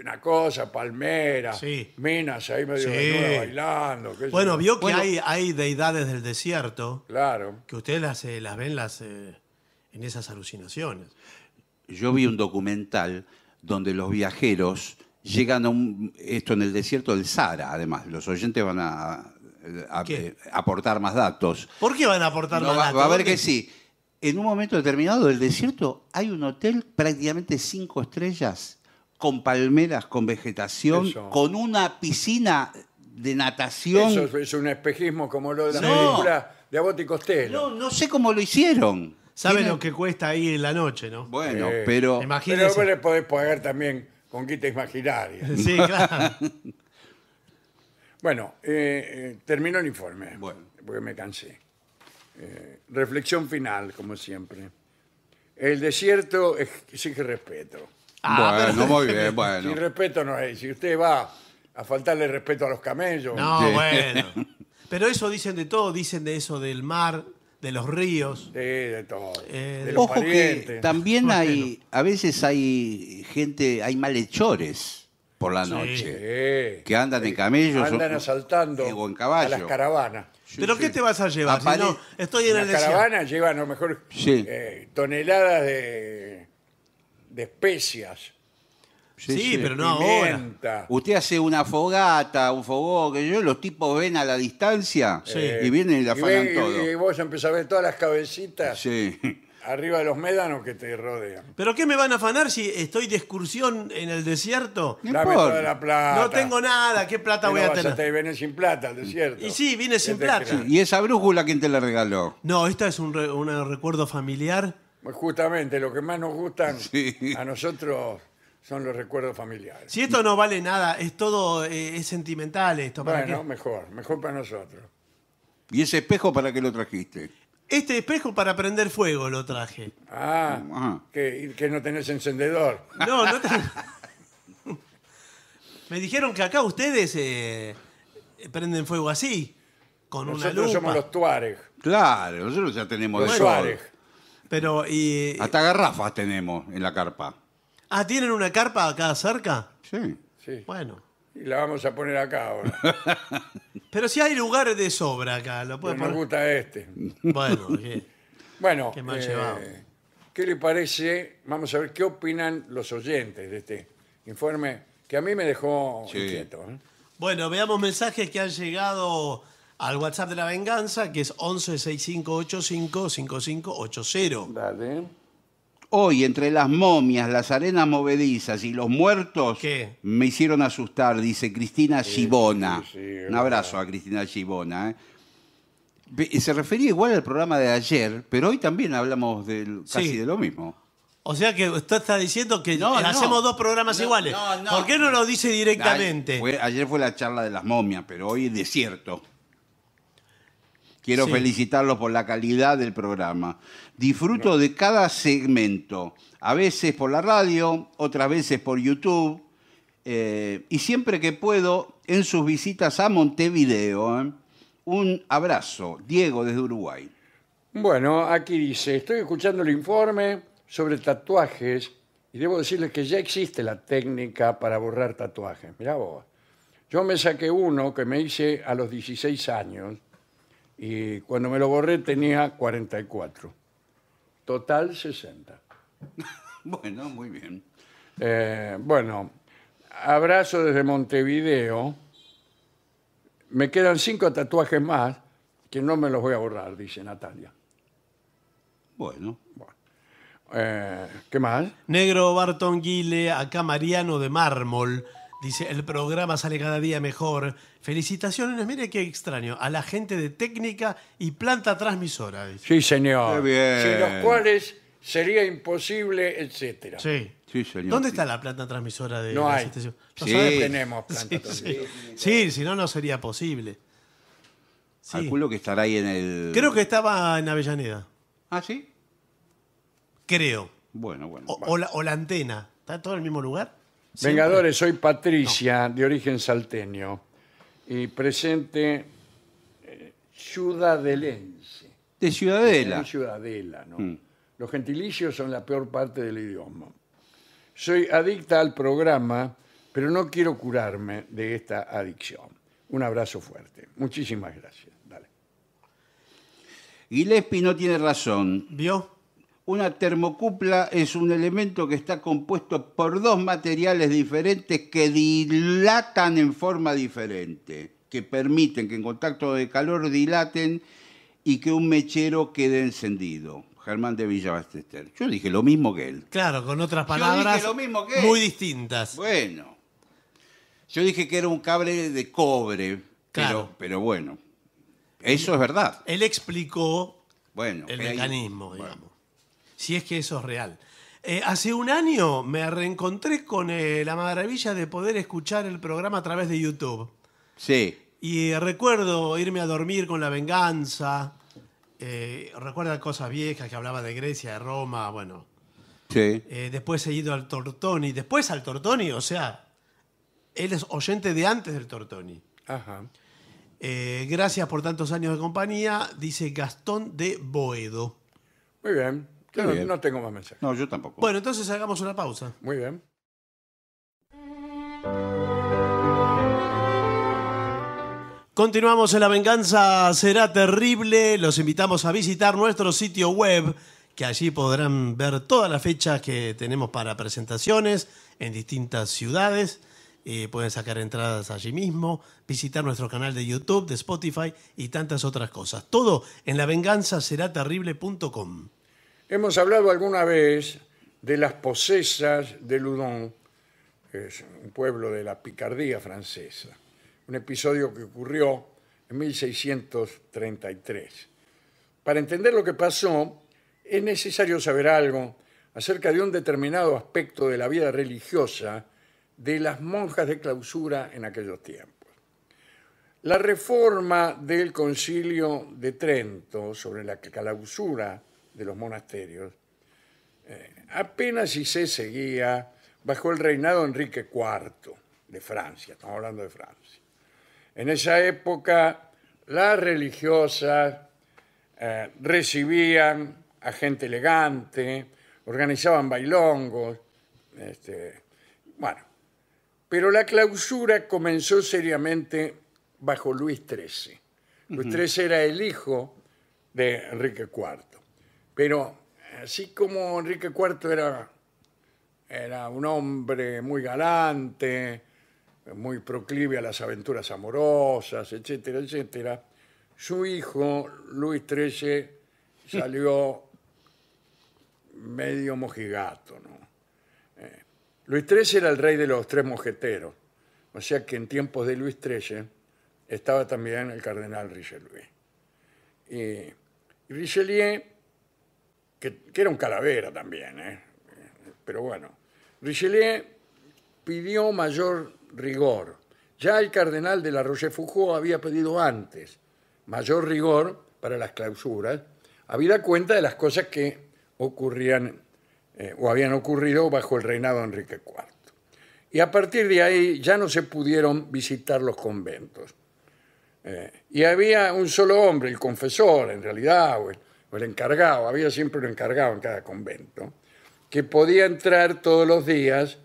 una cosa, palmera, minas ahí medio bailando. Bueno, vio que hay, deidades del desierto Claro. que ustedes las, eh, las ven eh, en esas alucinaciones. Yo vi un documental donde los viajeros llegan a un. Esto en el desierto del Sahara, además. Los oyentes van a, aportar más datos. ¿Por qué van a aportar más datos? va a ver que sí en un momento determinado del desierto hay un hotel prácticamente cinco estrellas, con palmeras, con vegetación, con una piscina de natación. Eso es un espejismo como lo de la película de Abot y Costello. No, no sé cómo lo hicieron. Saben lo que cuesta ahí en la noche, ¿no? Bueno, pero... Pero vos le podés pagar también con quita imaginaria. sí, claro. bueno, eh, eh, terminó el informe. Bueno. Porque me cansé. Eh, reflexión final, como siempre. El desierto exige respeto. Ah, bueno, muy bien, bueno. Sin respeto no es. Si usted va a faltarle respeto a los camellos. No, bueno. Pero eso dicen de todo, dicen de eso del mar, de los ríos. Sí, de todo. Eh, de los también hay, a veces hay gente, hay malhechores por la noche. Que andan en camellos. Andan asaltando en a las caravanas. ¿Pero qué te vas a llevar? no, estoy en la caravana lleva a lo mejor eh, toneladas de, de especias, Sí, pero no ahora. Usted hace una fogata, un fogón, que yo, los tipos ven a la distancia y vienen y la afanan todo. y vos empezás a ver todas las cabecitas Sí arriba de los médanos que te rodean. ¿Pero qué me van a afanar si estoy de excursión en el desierto? No plata. No tengo nada, ¿qué plata voy a tener? Te vienes sin plata al desierto. Y sí, vine sin plata. ¿Y esa brújula quién te la regaló? No, esta es un, recuerdo familiar. Pues Justamente, lo que más nos gustan a nosotros son los recuerdos familiares. Si esto no vale nada, es todo eh, sentimental esto. ¿para bueno, mejor, mejor para nosotros. ¿Y ese espejo para qué lo trajiste? Este espejo para prender fuego lo traje. Ah, ah. Que, que no tenés encendedor. No, no Me dijeron que acá ustedes eh, prenden fuego así, con una Nosotros somos los Tuareg. Claro, nosotros ya tenemos Los de Tuareg. Pero, y... Hasta garrafas tenemos en la carpa. Ah, ¿tienen una carpa acá cerca? Sí. Sí. Bueno, y la vamos a poner acá ahora. Pero si hay lugares de sobra acá, lo puede Pero gusta este. Bueno, qué, Bueno, eh, qué le parece? Vamos a ver qué opinan los oyentes de este informe que a mí me dejó inquieto. ¿eh? Bueno, veamos mensajes que han llegado al WhatsApp de la venganza, que es 1165855580. Dale. Hoy, entre las momias, las arenas movedizas y los muertos, me hicieron asustar, dice Cristina Gibona. Un abrazo a Cristina Gibona. ¿eh? Se refería igual al programa de ayer, pero hoy también hablamos casi de lo mismo. O sea que usted está diciendo que hacemos dos programas iguales. ¿Por qué no lo dice directamente? Ayer fue, la charla de las momias, pero hoy es desierto. Quiero felicitarlo felicitarlos por la calidad del programa. Disfruto de cada segmento, a veces por la radio, otras veces por YouTube, eh, y siempre que puedo en sus visitas a Montevideo. ¿eh? Un abrazo, Diego desde Uruguay. Bueno, aquí dice, estoy escuchando el informe sobre tatuajes y debo decirles que ya existe la técnica para borrar tatuajes. Mirá vos, yo me saqué uno que me hice a los 16 años y cuando me lo borré tenía 44. Total 60. bueno, muy bien. Eh, bueno, abrazo desde Montevideo. Me quedan cinco tatuajes más que no me los voy a borrar, dice Natalia. Bueno. Eh, ¿Qué más? Negro Barton Guile, acá Mariano de Mármol. Dice, el programa sale cada día mejor. Felicitaciones, mire qué extraño, a la gente de técnica y planta transmisora. Sí, señor. Sin los cuales sería imposible, etcétera. Sí. señor. ¿Dónde está la planta transmisora de No No Sí. Tenemos planta Sí, si no, no sería posible. Calculo que estará ahí en el. Creo que estaba en Avellaneda. Ah, sí. Creo. Bueno, bueno. O, la, o la antena. ¿Está todo en el mismo lugar? Vengadores, soy Patricia, de origen salteño, y presente eh, ciudadelense. De Ciudadela. De Ciudadela, ¿no? Mm. Los gentilicios son la peor parte del idioma. Soy adicta al programa, pero no quiero curarme de esta adicción. Un abrazo fuerte. Muchísimas gracias. Dale. Gillespie no tiene razón. ¿Vio? Una termocupla es un elemento que está compuesto por dos materiales diferentes que dilatan en forma diferente, que permiten que en contacto de calor dilaten y que un mechero quede encendido. Germán de Villabastester. Yo dije lo mismo que él. Claro, con otras palabras lo mismo que muy distintas. Bueno, yo dije que era un cable de cobre, claro. pero, bueno, eso es verdad. Él explicó bueno, el mecanismo, digamos si es que eso es real. Eh, hace un año me reencontré con eh, la maravilla de poder escuchar el programa a través de YouTube. Sí. Y recuerdo irme a dormir con la venganza. Eh, recuerda cosas viejas que hablaba de Grecia, de Roma, bueno. Sí. después he ido al Tortoni. Después al Tortoni, o sea, él es oyente de antes del Tortoni. Ajá. gracias por tantos años de compañía, dice Gastón de Boedo. Muy bien no tengo más mensajes. No, yo tampoco. Bueno, entonces hagamos una pausa. Muy bien. Continuamos en La Venganza Será Terrible. Los invitamos a visitar nuestro sitio web, que allí podrán ver todas las fechas que tenemos para presentaciones en distintas ciudades. Eh, pueden sacar entradas allí mismo, visitar nuestro canal de YouTube, de Spotify y tantas otras cosas. Todo en lavenganzaseraterrible.com. Hemos hablado alguna vez de las posesas de Loudon, que es un pueblo de la Picardía francesa, un episodio que ocurrió en 1633. Para entender lo que pasó, es necesario saber algo acerca de un determinado aspecto de la vida religiosa de las monjas de clausura en aquellos tiempos. La reforma del concilio de Trento sobre la clausura de los monasterios, eh, apenas si se seguía bajo el reinado Enrique IV de Francia, estamos hablando de Francia. En esa época las religiosas eh, recibían a gente elegante, organizaban bailongos, este, bueno, pero la clausura comenzó seriamente bajo Luis XIII. Luis XIII era el hijo de Enrique IV. Pero así como Enrique IV era, era un hombre muy galante, muy proclive a las aventuras amorosas, etcétera, etcétera, su hijo, Luis XIII, salió medio mojigato. ¿no? Eh, Luis XIII era el rey de los tres mojeteros, o sea que en tiempos de Luis XIII estaba también el cardenal Richelieu. Y Richelieu que, era un calavera también, ¿eh? pero bueno. Richelieu pidió mayor rigor. Ya el cardenal de la Rochefoucauld había pedido antes mayor rigor para las clausuras, habida cuenta de las cosas que ocurrían eh, o habían ocurrido bajo el reinado de Enrique IV. Y a partir de ahí ya no se pudieron visitar los conventos. Eh, y había un solo hombre, el confesor, en realidad, o el, o el encargado, había siempre un encargado en cada convento, que podía entrar todos los días,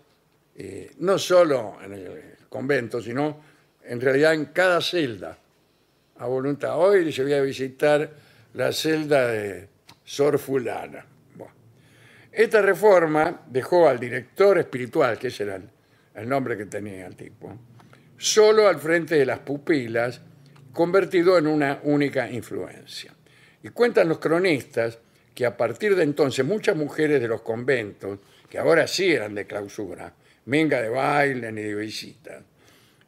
eh, no solo en el convento, sino en realidad en cada celda, a voluntad. Hoy se voy a visitar la celda de Sor Fulana. Esta reforma dejó al director espiritual, que ese era el, el nombre que tenía el tipo, solo al frente de las pupilas, convertido en una única influencia. Y cuentan los cronistas que a partir de entonces muchas mujeres de los conventos, que ahora sí eran de clausura, menga, de baile ni de visita,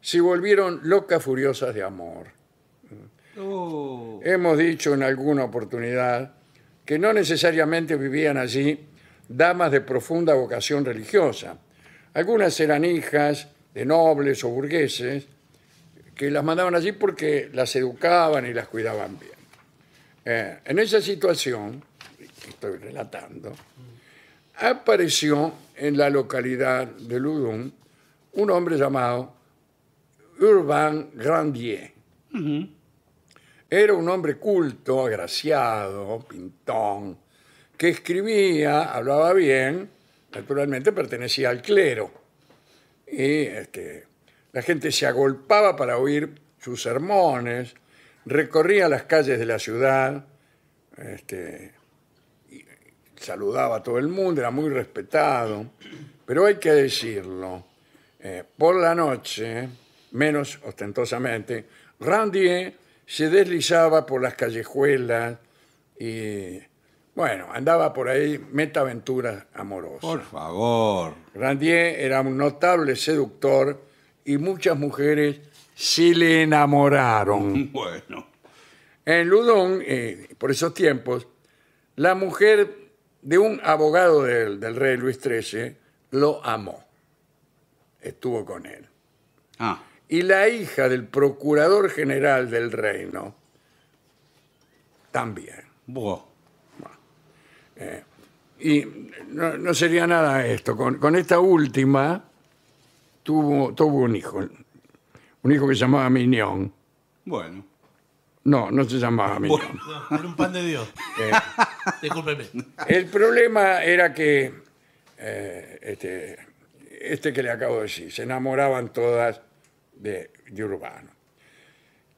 se volvieron locas furiosas de amor. Oh. Hemos dicho en alguna oportunidad que no necesariamente vivían allí damas de profunda vocación religiosa. Algunas eran hijas de nobles o burgueses que las mandaban allí porque las educaban y las cuidaban bien. Eh, en esa situación, estoy relatando, apareció en la localidad de Ludun un hombre llamado Urbain Grandier. Era un hombre culto, agraciado, pintón, que escribía, hablaba bien, naturalmente pertenecía al clero. Y este, la gente se agolpaba para oír sus sermones, recorría las calles de la ciudad, este, saludaba a todo el mundo, era muy respetado, pero hay que decirlo, eh, por la noche, menos ostentosamente, Randier se deslizaba por las callejuelas y, bueno, andaba por ahí meta amorosas. Por favor. Randier era un notable seductor y muchas mujeres si le enamoraron. Bueno. En Ludón, eh, por esos tiempos, la mujer de un abogado del, rey Luis XIII lo amó. Estuvo con él. Ah. Y la hija del procurador general del reino también. Buah. Eh, y no, sería nada esto. Con, esta última tuvo, tuvo un hijo, un hijo que se llamaba Mignon. Bueno. No, no se llamaba Mignon. era un pan de Dios. Eh. Discúlpeme. El problema era que eh, este, este, que le acabo de decir, se enamoraban todas de, Urbano.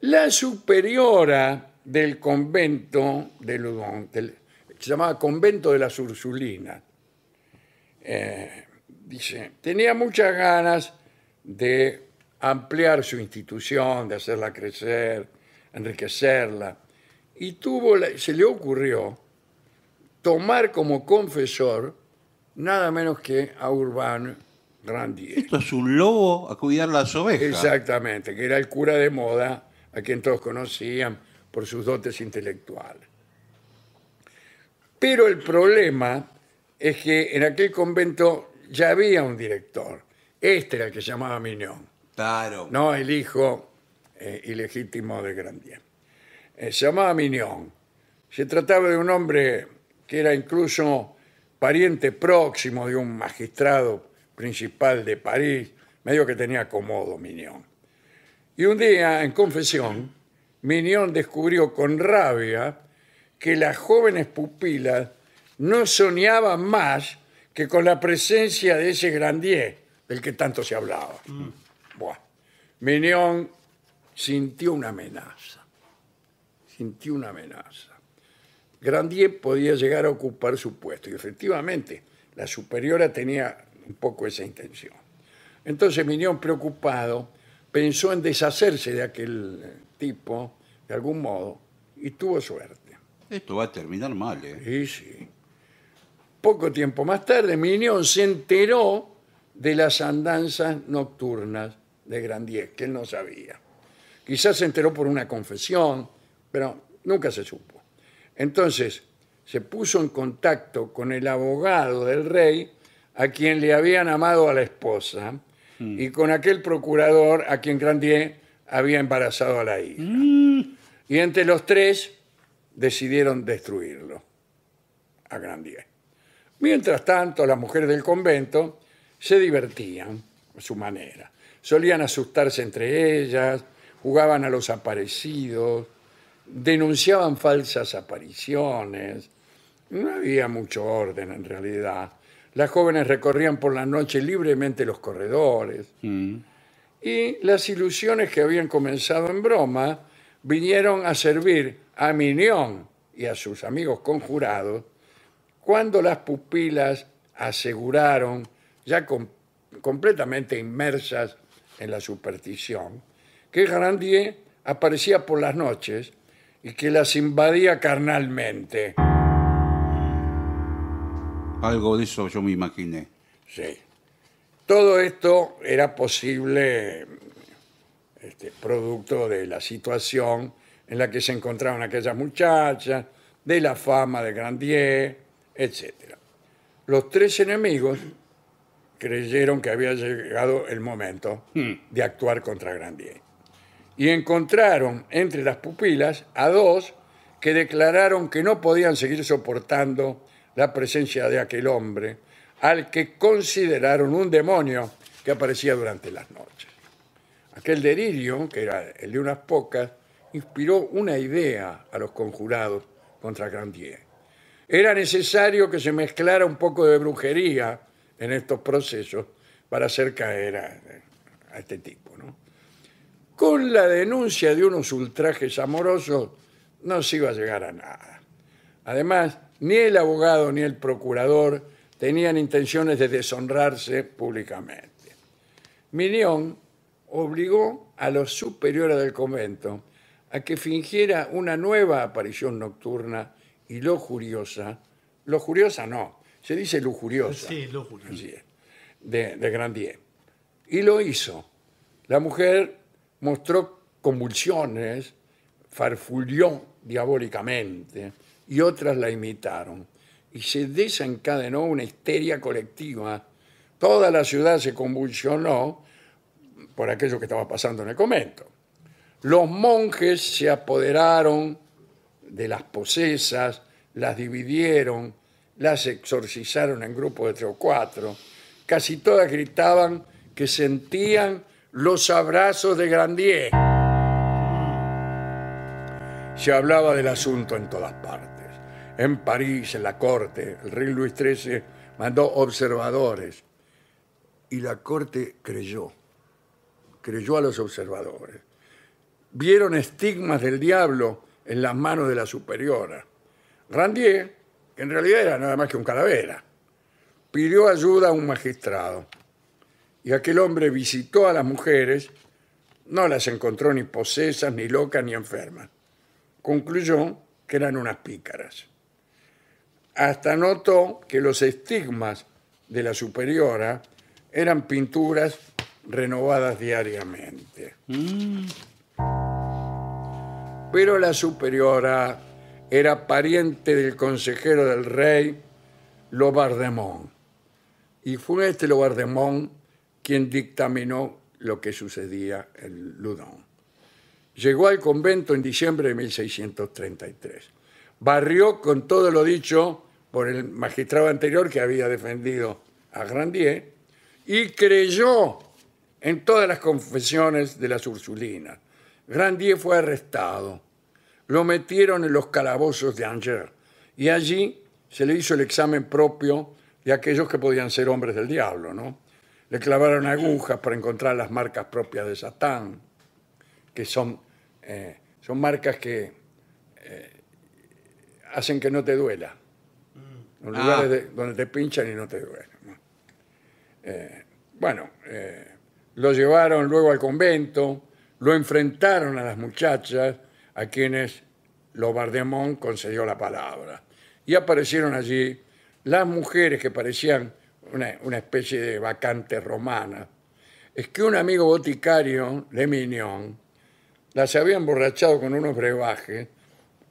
La superiora del convento de Ludón, del, se llamaba Convento de las Ursulinas, eh, dice, tenía muchas ganas de ampliar su institución, de hacerla crecer, enriquecerla. Y se le ocurrió tomar como confesor nada menos que a Urbán Grandier. Esto es un lobo a cuidar las ovejas. Exactamente, que era el cura de moda, a quien todos conocían por sus dotes intelectuales. Pero el problema es que en aquel convento ya había un director. Este era el que se llamaba Miñón. No el hijo eh, ilegítimo de Grandier. Eh, se llamaba Mignon. Se trataba de un hombre que era incluso pariente próximo de un magistrado principal de París, medio que tenía acomodo Mignon. Y un día, en confesión, Mignon descubrió con rabia que las jóvenes pupilas no soñaban más que con la presencia de ese grandier del que tanto se hablaba. Mm. Buah. Mignon sintió una amenaza. Sintió una amenaza. Grandier podía llegar a ocupar su puesto y efectivamente la superiora tenía un poco esa intención. Entonces Mignon, preocupado, pensó en deshacerse de aquel eh, tipo de algún modo y tuvo suerte. Esto va a terminar mal, ¿eh? Sí, sí. Poco tiempo más tarde, Mignon se enteró de las andanzas nocturnas de Grandier, que él no sabía. Quizás se enteró por una confesión, pero nunca se supo. Entonces, se puso en contacto con el abogado del rey, a quien le habían amado a la esposa, mm. y con aquel procurador a quien Grandier había embarazado a la hija. Mm. Y entre los tres decidieron destruirlo, a Grandier. Mientras tanto, las mujeres del convento se divertían a su manera solían asustarse entre ellas, jugaban a los aparecidos, denunciaban falsas apariciones. No había mucho orden en realidad. Las jóvenes recorrían por la noche libremente los corredores. Mm. Y las ilusiones que habían comenzado en broma vinieron a servir a Minión y a sus amigos conjurados cuando las pupilas aseguraron, ya completamente inmersas en la superstición, que Grandier aparecía por las noches y que las invadía carnalmente. Algo de eso yo me imaginé. Sí. Todo esto era posible este, producto de la situación en la que se encontraban aquellas muchachas, de la fama de Grandier, etc. Los tres enemigos creyeron que había llegado el momento hmm. de actuar contra Grandier. Y encontraron entre las pupilas a dos que declararon que no podían seguir soportando la presencia de aquel hombre, al que consideraron un demonio que aparecía durante las noches. Aquel delirio, que era el de unas pocas, inspiró una idea a los conjurados contra Grandier. Era necesario que se mezclara un poco de brujería en estos procesos para hacer caer a, este tipo. Con la denuncia de unos ultrajes amorosos no se iba a llegar a nada. Además, ni el abogado ni el procurador tenían intenciones de deshonrarse públicamente. minión obligó a los superiores del convento a que fingiera una nueva aparición nocturna y lujuriosa, lojuriosa no, se dice lujuriosa. de, de Grandier. Y lo hizo. La mujer mostró convulsiones, farfulló diabólicamente y otras la imitaron. Y se desencadenó una histeria colectiva. Toda la ciudad se convulsionó por aquello que estaba pasando en el convento. Los monjes se apoderaron de las posesas, las dividieron, las exorcizaron en grupos de tres o cuatro. Casi todas gritaban que sentían los abrazos de Grandier. Se hablaba del asunto en todas partes. En París, en la corte, el rey Luis XIII mandó observadores y la corte creyó, creyó a los observadores. Vieron estigmas del diablo en las manos de la superiora. Grandier en realidad era nada más que un calavera, pidió ayuda a un magistrado. Y aquel hombre visitó a las mujeres, no las encontró ni posesas, ni locas, ni enfermas. Concluyó que eran unas pícaras. Hasta notó que los estigmas de la superiora eran pinturas renovadas diariamente. Mm. Pero la superiora era pariente del consejero del rey Lobardemont. Y fue este Lobardemont quien dictaminó lo que sucedía en Loudon. Llegó al convento en diciembre de 1633. Barrió con todo lo dicho por el magistrado anterior que había defendido a Grandier y creyó en todas las confesiones de las Ursulinas. Grandier fue arrestado lo metieron en los calabozos de Angers y allí se le hizo el examen propio de aquellos que podían ser hombres del diablo, ¿no? Le clavaron agujas para encontrar las marcas propias de Satán, que son, eh, son marcas que eh, hacen que no te duela. Mm. Los lugares ah. donde te pinchan y no te duelen. Eh, bueno, lo llevaron luego al convento, lo enfrentaron a las muchachas, a quienes Lobardemont concedió la palabra. Y aparecieron allí las mujeres que parecían una, especie de vacantes romanas. Es que un amigo boticario, Le Mignon, las había emborrachado con unos brebajes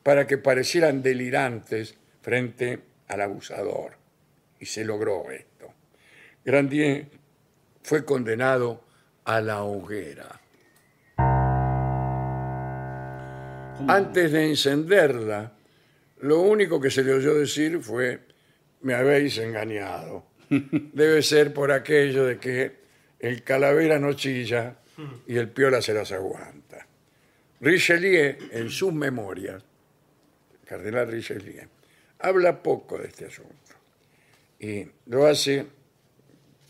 para que parecieran delirantes frente al abusador. Y se logró esto. Grandier fue condenado a la hoguera. Antes de encenderla, lo único que se le oyó decir fue, me habéis engañado. Debe ser por aquello de que el calavera no chilla y el piola se las aguanta. Richelieu, en sus memorias, cardenal Richelieu, habla poco de este asunto y lo hace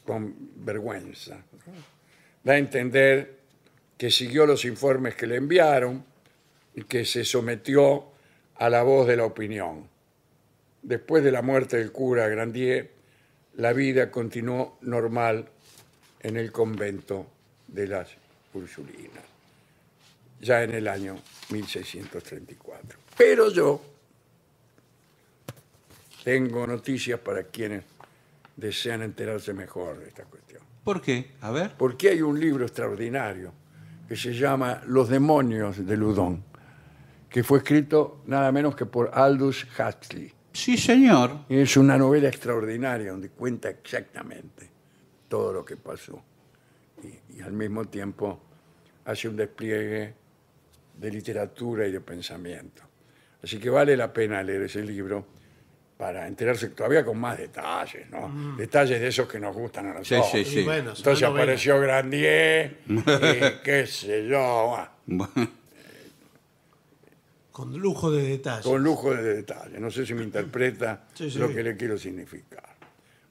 con vergüenza. Da a entender que siguió los informes que le enviaron que se sometió a la voz de la opinión. Después de la muerte del cura Grandier, la vida continuó normal en el convento de las Ursulinas, ya en el año 1634. Pero yo tengo noticias para quienes desean enterarse mejor de esta cuestión. ¿Por qué? A ver. Porque hay un libro extraordinario que se llama Los demonios de Ludón que fue escrito nada menos que por Aldous Huxley. Sí, señor. es una novela extraordinaria donde cuenta exactamente todo lo que pasó. Y, al mismo tiempo hace un despliegue de literatura y de pensamiento. Así que vale la pena leer ese libro para enterarse todavía con más detalles, ¿no? Mm. Detalles de esos que nos gustan a nosotros. Sí, sí, sí. Entonces apareció Grandier y qué sé yo. Con lujo de detalle. Con lujo de detalle. No sé si me interpreta lo que le quiero significar.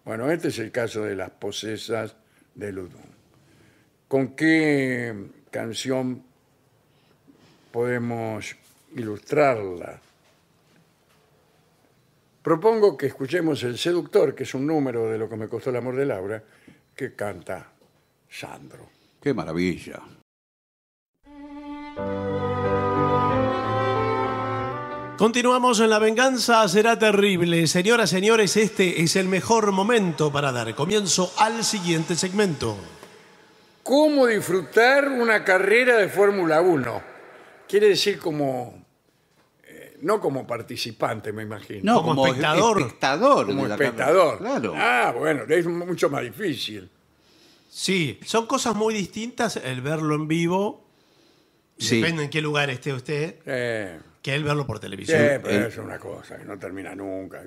Bueno, este es el caso de las posesas de Ludum. ¿Con qué canción podemos ilustrarla? Propongo que escuchemos El Seductor, que es un número de lo que me costó el amor de Laura, que canta Sandro. Qué maravilla. Continuamos en La venganza será terrible. Señoras, señores, este es el mejor momento para dar comienzo al siguiente segmento. ¿Cómo disfrutar una carrera de Fórmula 1? Quiere decir como... Eh, no como participante, me imagino. No, como, espectador. como espectador. Claro. Ah, bueno, es mucho más difícil. Sí, son cosas muy distintas el verlo en vivo. Sí. Depende en qué lugar esté usted. Eh, que él verlo por televisión. pero es una cosa que no termina nunca.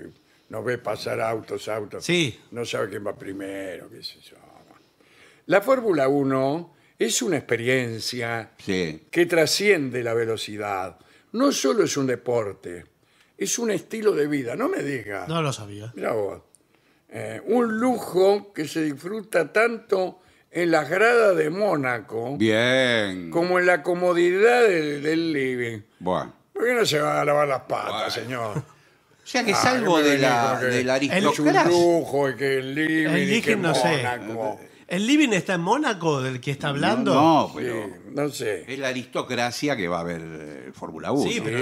No ve pasar autos, autos. Sí. No sabe quién va primero, qué sé yo. La Fórmula 1 es una experiencia que trasciende la velocidad. No solo es un deporte, es un estilo de vida. No me digas. No lo sabía. Mira vos. Eh, un lujo que se disfruta tanto en las gradas de Mónaco Bien. como en la comodidad del, del living. Bueno. ¿Por qué no se va a lavar las patas, señor? O sea que ah, salvo de la, El el living ¿El living está en Mónaco del que está hablando? No, pero no sé. es la aristocracia que va a ver eh, Fórmula 1. Sí, pero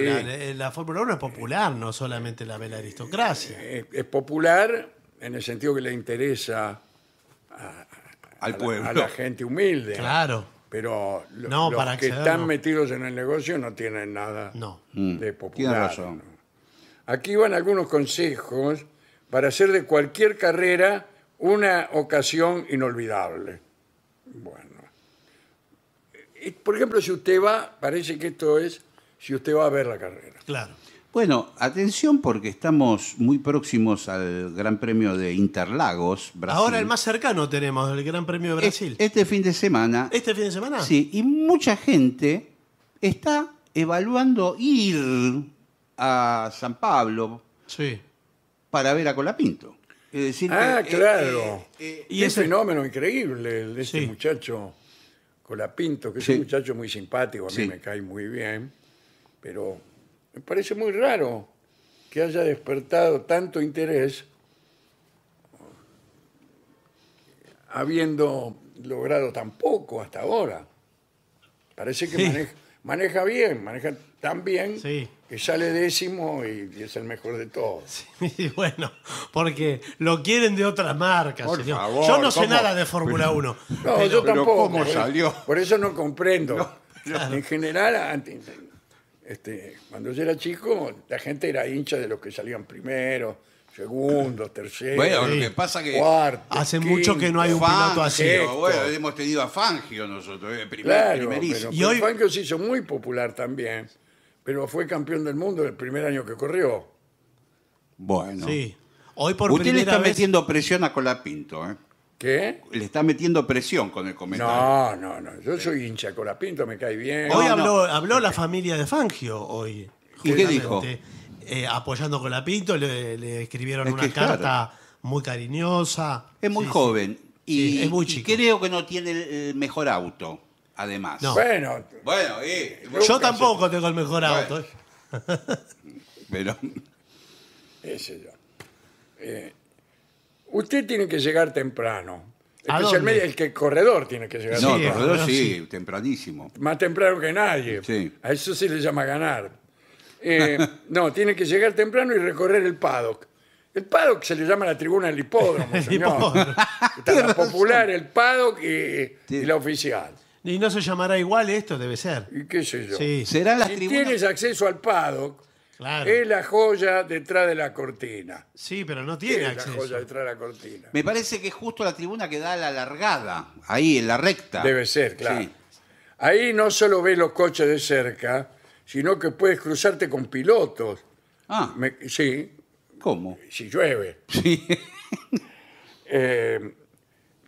la, Fórmula 1 es popular, no solamente la ve la aristocracia. Eh, eh, es, popular en el sentido que le interesa al pueblo. a la gente humilde. Claro. Pero los que están metidos en el negocio no tienen nada mm. de popular. razón. Aquí van algunos consejos para hacer de cualquier carrera una ocasión inolvidable. Bueno. Eh, por ejemplo, si usted va, parece que esto es si usted va a ver la carrera. Claro. Bueno, atención porque estamos muy próximos al Gran Premio de Interlagos, Brasil. Ahora el más cercano tenemos, el Gran Premio de e- Brasil. Este fin de semana. ¿Este fin de semana? Sí, y mucha gente está evaluando ir a San Pablo para ver a Colapinto. Es decir, Ah, eh, eh, claro. Eh, es un fenómeno increíble el de este muchacho Colapinto, que es un muchacho muy simpático, a mí me cae muy bien, pero me parece muy raro que haya despertado tanto interés habiendo logrado tan poco hasta ahora. Parece que maneja, bien, maneja tan bien que sale décimo y, es el mejor de todos. Sí, bueno, porque lo quieren de otras marcas. yo no sé nada de Fórmula 1. No, yo tampoco. ¿eh? salió? Por, eso no comprendo. En general, este, cuando yo era chico, la gente era hincha de los que salían primero, segundo, tercero, lo pasa que cuarto. Hace mucho que no hay un piloto así. bueno, hemos tenido a Fangio nosotros, eh, primero. pero, Fangio se hizo muy popular también, pero fue campeón del mundo el primer año que corrió. Bueno. Sí. Hoy por Usted le está metiendo presión a Colapinto, ¿eh? ¿Qué? Le está metiendo presión con el comentario. No, no, no. Yo soy hincha Colapinto, me cae bien. Hoy habló, la familia de Fangio hoy. ¿Y qué dijo? Eh, apoyando con la le, escribieron una carta muy cariñosa. Es muy joven. Y, es muy creo que no tiene el- mejor auto, además. Bueno, Bueno, Yo tampoco tengo el mejor auto. Pero, ese yo. Eh, usted tiene que llegar temprano. Especialmente el que el corredor tiene que llegar No, el corredor sí, tempranísimo. Más temprano que nadie. Sí. A eso se le llama ganar. Eh, no, tiene que llegar temprano y recorrer el paddock. El paddock se le llama la tribuna del hipódromo, señor. Está la popular, el paddock y, la oficial. Y no se llamará igual esto, debe ser. ¿Y qué sé yo? Sí. Será Si tienes acceso al paddock, es la joya detrás de la cortina. Sí, pero no tiene la joya detrás de la cortina. Me parece que es justo la tribuna que da la largada, ahí, en la recta. Debe ser, claro. Ahí no solo ves los coches de cerca, sino que puedes cruzarte con pilotos. Ah, sí, ¿cómo? si llueve. Sí. Eh,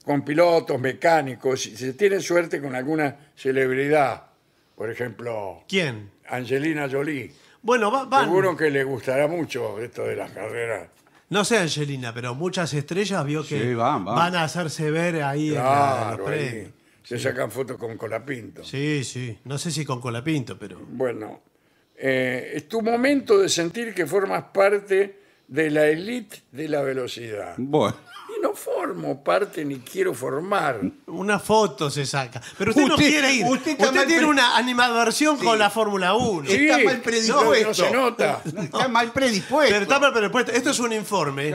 con pilotos, mecánicos, si tienes suerte con alguna celebridad, por ejemplo, ¿Quién? Angelina Jolie. Bueno, Seguro que le gustará mucho esto de las carreras. No sé, Angelina, pero muchas estrellas vio que van, a hacerse ver ahí en se sacan fotos con Colapinto. Sí, sí. No sé si con Colapinto, pero. Bueno, eh, es tu momento de sentir que formas parte de la élite de la velocidad. Bueno no formo parte ni quiero formar. Una foto se saca. Pero usted, no quiere ir. Usted, tiene una animadversión con la Fórmula 1. está mal predispuesto. No, se nota. Está mal predispuesto. Pero está mal predispuesto. Esto es un informe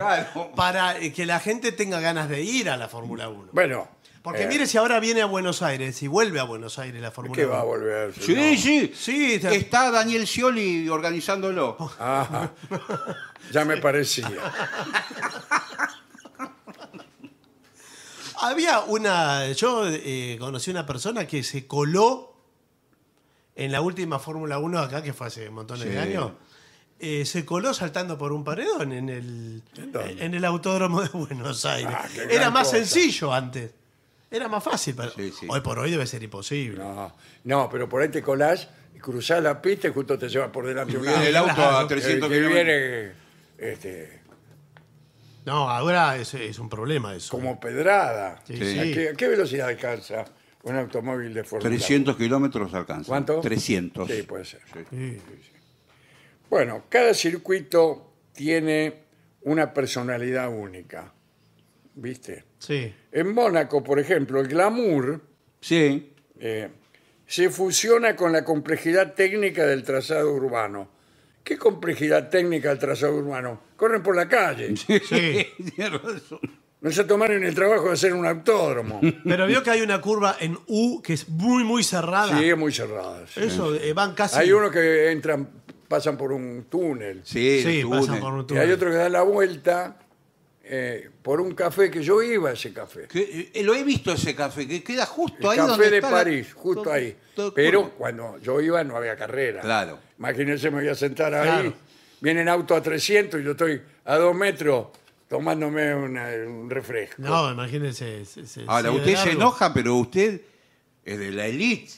para eh, que la gente tenga ganas de ir a la Fórmula 1. Bueno. Porque eh. mire si ahora viene a Buenos Aires y vuelve a Buenos Aires la Fórmula 1. ¿Qué va a volver? Sí, sí. Sí, está- Daniel Scioli organizándolo. Ah, ya me parecía. Había una. Yo eh, conocí una persona que se coló en la última Fórmula 1 acá, que fue hace montones montón de años. Eh, se coló saltando por un paredón en el, ¿En, el autódromo de Buenos ah, Aires. Era más sencillo antes. Era más fácil, hoy por hoy debe ser imposible. No, no, pero por ahí te colás, cruzás la pista y justo te llevas por delante un auto. El auto a 300 que viene. Este, no, ahora es, un problema eso. Como eh. pedrada. ¿A qué, velocidad alcanza un automóvil de Fórmula 300 kilómetros alcanza. ¿Cuánto? 300. Sí, puede ser. Bueno, cada circuito tiene una personalidad única. ¿Viste? Sí. En Mónaco, por ejemplo, el glamour Sí. Eh, se fusiona con la complejidad técnica del trazado urbano. ¿Qué complejidad técnica el trazado urbano? Corren por la calle. Sí. No se tomaron el trabajo de hacer un autódromo. Pero vio que hay una curva en U que es muy, muy cerrada. Sí, muy cerrada. Eso, eh, van casi. Hay unos que entran, pasan por un túnel. Sí, Sí, por un Y hay otro otros que dan la vuelta eh, por un café que yo iba a ese café. Eh, lo he visto ese café, que queda justo ahí. El café de París, justo ahí. Pero cuando yo iba no había carrera. Claro. Imagínense, me voy a sentar ahí. Vienen auto a 300 y yo estoy a dos metros tomándome un refresco. No, imagínense. se- Ahora, usted se enoja, pero usted es de la élite.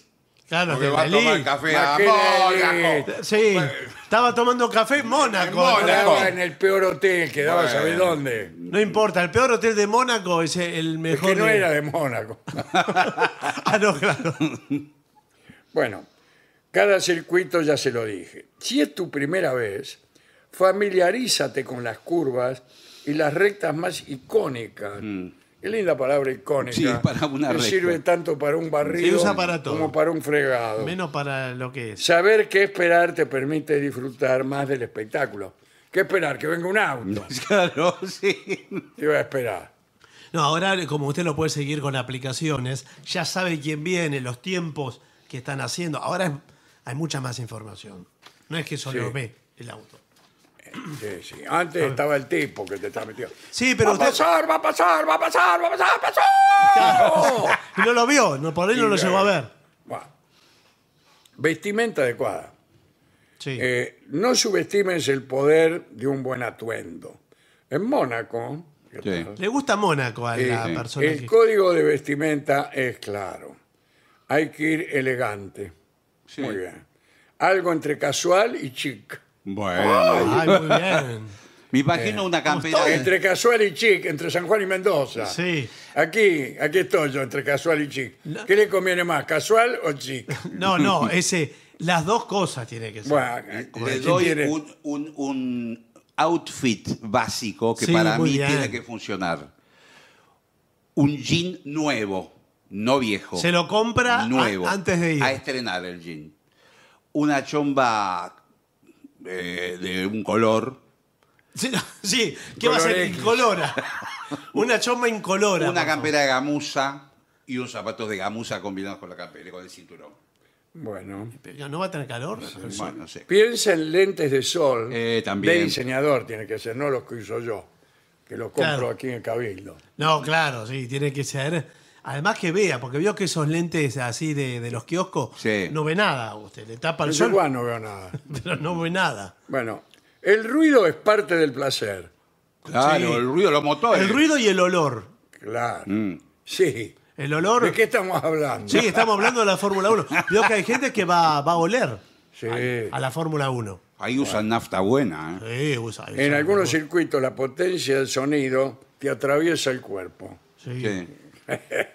Claro, Porque va a café a Mónaco. Sí, estaba tomando café en Mónaco. En en el peor hotel, que daba sabes dónde. No importa, el peor hotel de Mónaco es el Es mejor. que no era de Mónaco. Ah, no, claro. Bueno, cada circuito ya se lo dije. Si es tu primera vez, familiarízate con las curvas y las rectas más icónicas mm. Qué linda palabra icónica. Sí, sirve tanto para un barril como para un fregado. Menos para lo que es. Saber qué esperar te permite disfrutar más del espectáculo. ¿Qué esperar? Que venga un auto. Claro, sí. Te iba a esperar. No, ahora como usted lo puede seguir con aplicaciones, ya sabe quién viene, los tiempos que están haciendo. Ahora hay mucha más información. No es que solo ve el auto. Antes estaba el tipo que te está metido. Sí, pero va a pasar, va a pasar, va a pasar, va a pasar, Y no lo vio, no, por ahí no lo llegó a ver. Vestimenta adecuada. Eh, no subestimes el poder de un buen atuendo. En Mónaco, Le gusta Mónaco a la persona el código de vestimenta es claro. Hay que ir elegante. Muy bien. Algo entre casual y chic. Bueno. Ay, muy bien. Me imagino una campeona. Entre Casual y Chic, entre San Juan y Mendoza. Sí. Aquí, aquí estoy yo, entre Casual y Chic. ¿Qué le conviene más, Casual o Chic? No, no, ese. Las dos cosas tiene que ser. Bueno, eh, doy un, outfit básico que para mí tiene que funcionar. Un jean nuevo, no viejo. Se lo compra antes de ir. A estrenar el jean. Una chomba eh, de un color. Sí, ¿qué va a ser? Incolora. Una chomba incolora. Una campera de gamuza y unos zapatos de gamuza combinados con la campera, con el cinturón. Bueno. no va a tener calor. Bueno, Piensa en lentes de sol. Eh, también. De diseñador tiene que ser, no los que uso yo, que los compro aquí en el Cabildo. No, claro, sí, tiene que ser Además que vea, porque vio que esos lentes así de, los kioscos no ve nada. Usted le tapa el Yo sol, igual no veo nada. pero no ve nada. Bueno, el ruido es parte del placer. Claro, el ruido los motores. El ruido y el olor. Claro. Mm. Sí. El olor. ¿De qué estamos hablando? Sí, estamos hablando de la Fórmula 1. Vio que hay gente que va, a oler a la Fórmula 1. Ahí usan nafta buena. ¿eh? Sí, usa- En algunos circuitos la potencia del sonido te atraviesa el cuerpo. Sí.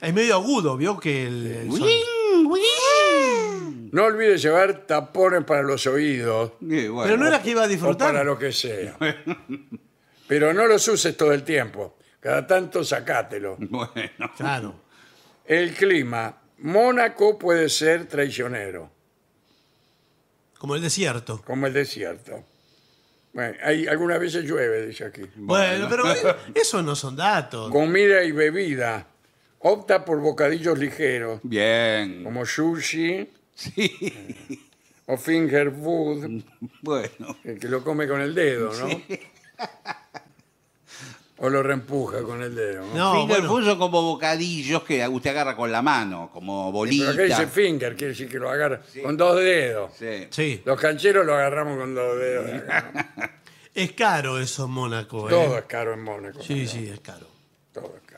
Es medio agudo, vio que el. Ah. No olvides llevar tapones para los oídos Pero no era que iba a disfrutar para lo que sea. Pero no los uses todo el tiempo. Cada tanto sacátelo. Bueno. Claro. El clima. Mónaco puede ser traicionero, Como el desierto. como el desierto. Bueno, hay, algunas veces llueve, dice aquí. Bueno, pero eso no son datos. Comida y bebida. Opta por bocadillos ligeros, Bien. como sushi Sí. o finger food, Bueno. el que lo come con el dedo, ¿no? O lo reempuja con el dedo. ¿no? Finger food son como bocadillos que usted agarra con la mano, como Pero bolitas. dice finger, quiere decir que lo agarra con dos dedos. Sí. sí. Los cancheros lo agarramos con dos dedos. Es caro eso en Mónaco, ¿eh? Todo es caro en Mónaco. Sí, sí, es caro. Todo es caro.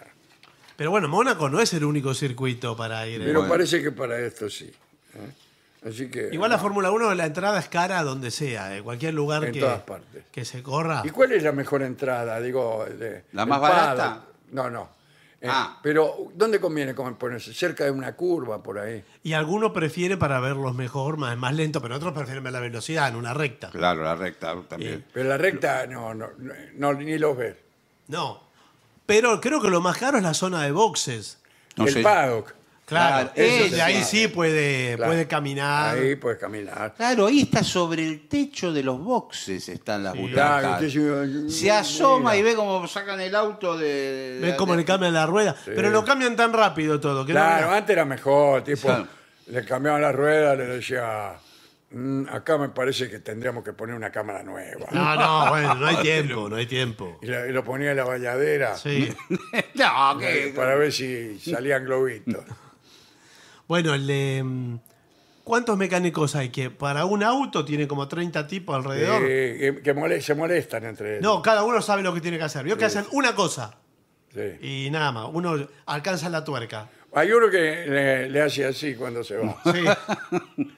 Pero bueno, Mónaco no es el único circuito para ir. ¿eh? Pero parece que para esto sí. ¿eh? Así que, Igual la Fórmula 1, la entrada es cara donde sea, en ¿eh? cualquier lugar que, todas partes. que se corra. ¿Y cuál es la mejor entrada? Digo, ¿La más barata? No, no. ah. Pero, ¿dónde conviene ponerse? Cerca de una curva, por ahí. Y algunos prefieren para verlos mejor, más, lento, pero otros prefieren ver la velocidad en una recta. Claro, la recta también. pero la recta no, no, no, ni los ves. No, pero creo que lo más caro es la zona de boxes. el paddock. Claro, ah, ahí sí puede, puede caminar. Ahí puede caminar. Claro, ahí está sobre el techo de los boxes están las butacas. se- asoma y ve cómo sacan el auto de... Ve cómo le cambian la rueda. Pero lo cambian tan rápido todo. Claro, antes era mejor, tipo, le cambiaban la rueda, le decía, Mm, acá me parece que tendríamos que poner una cámara nueva. No, no, bueno, no hay tiempo, no hay tiempo. Y, lo ponía en la valladera Sí. Eh, para ver si salían globitos. Bueno, mm, ¿Cuántos mecánicos hay? Que para un auto tiene como 30 tipos alrededor. Eh, que se molestan entre ellos. No, cada uno sabe lo que tiene que hacer. Yo que hacen una cosa y nada más. Uno alcanza la tuerca. Hay uno que le, le hace así cuando se va. Sí.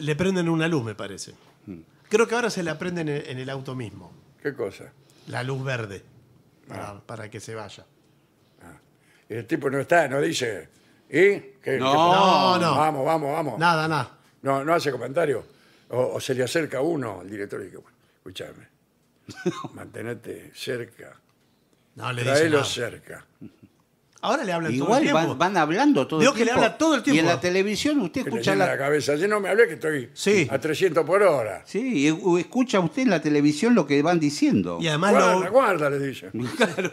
Le, prenden una luz, me parece. Mm. Creo que ahora se la prenden en, el auto mismo. ¿Qué cosa? La luz verde. Ah. Para, que se vaya. Ah. Y el tipo no está, no dice. ¿Y? No. No, Vamos, vamos, vamos. Nada, nada. No, no hace comentario. O, se le acerca uno el director y dice, bueno, escúchame, mantenete cerca, No le dice nada. cerca. Ahora le hablan todo el Igual tiempo. van, hablando todo Digo el que le tiempo. todo el tiempo. Y en la televisión usted escucha la... cabeza. Yo no me hablé que estoy a 300 por hora. Sí, y escucha usted en la televisión lo que van diciendo. Y además lo, Guarda, le dice. Claro.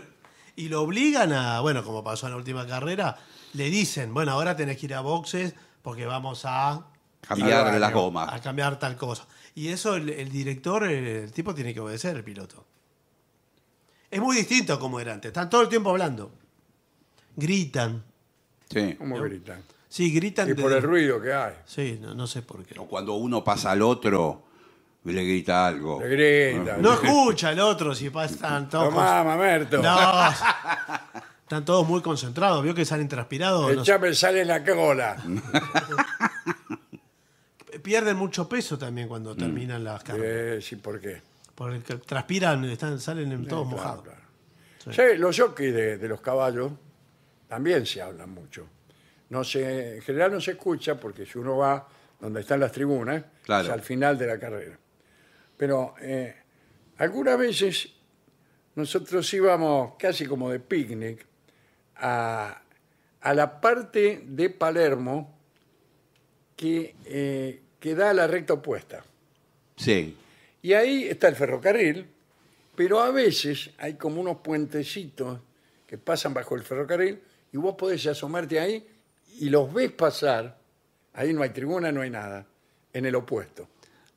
Y lo obligan a, bueno, como pasó en la última carrera, le dicen, bueno, ahora tenés que ir a boxes porque vamos a, Cambiar la gomas. a cambiar tal cosa. Y eso el, director, el, el tipo tiene que obedecer, el piloto. Es muy distinto a como era antes. Están todo el tiempo hablando gritan. Sí. ¿Cómo gritan? Sí, gritan. Y por el ruido que hay. Sí, no, sé por qué. O cuando uno pasa al otro le grita algo. Le grita. No, escucha el otro si pasan todos. Tomá, mamerto. No. Están todos muy concentrados, vio que salen transpirados. El chapel sale en la cola. Pierden mucho peso también cuando terminan las carreras. Sí, ¿por qué? Porque transpiran, están, salen todos mojados. los jockeys de los caballos también se habla mucho. No se, en general no se escucha porque si uno va donde están las tribunas, es al final de la carrera. Pero eh, algunas veces nosotros íbamos casi como de picnic a, la parte de Palermo que, eh, que da a la recta opuesta. Sí. Y ahí está el ferrocarril, pero a veces hay como unos puentecitos que pasan bajo el ferrocarril y vos podés asomarte ahí y los ves pasar, ahí no hay tribuna, no hay nada, en el opuesto.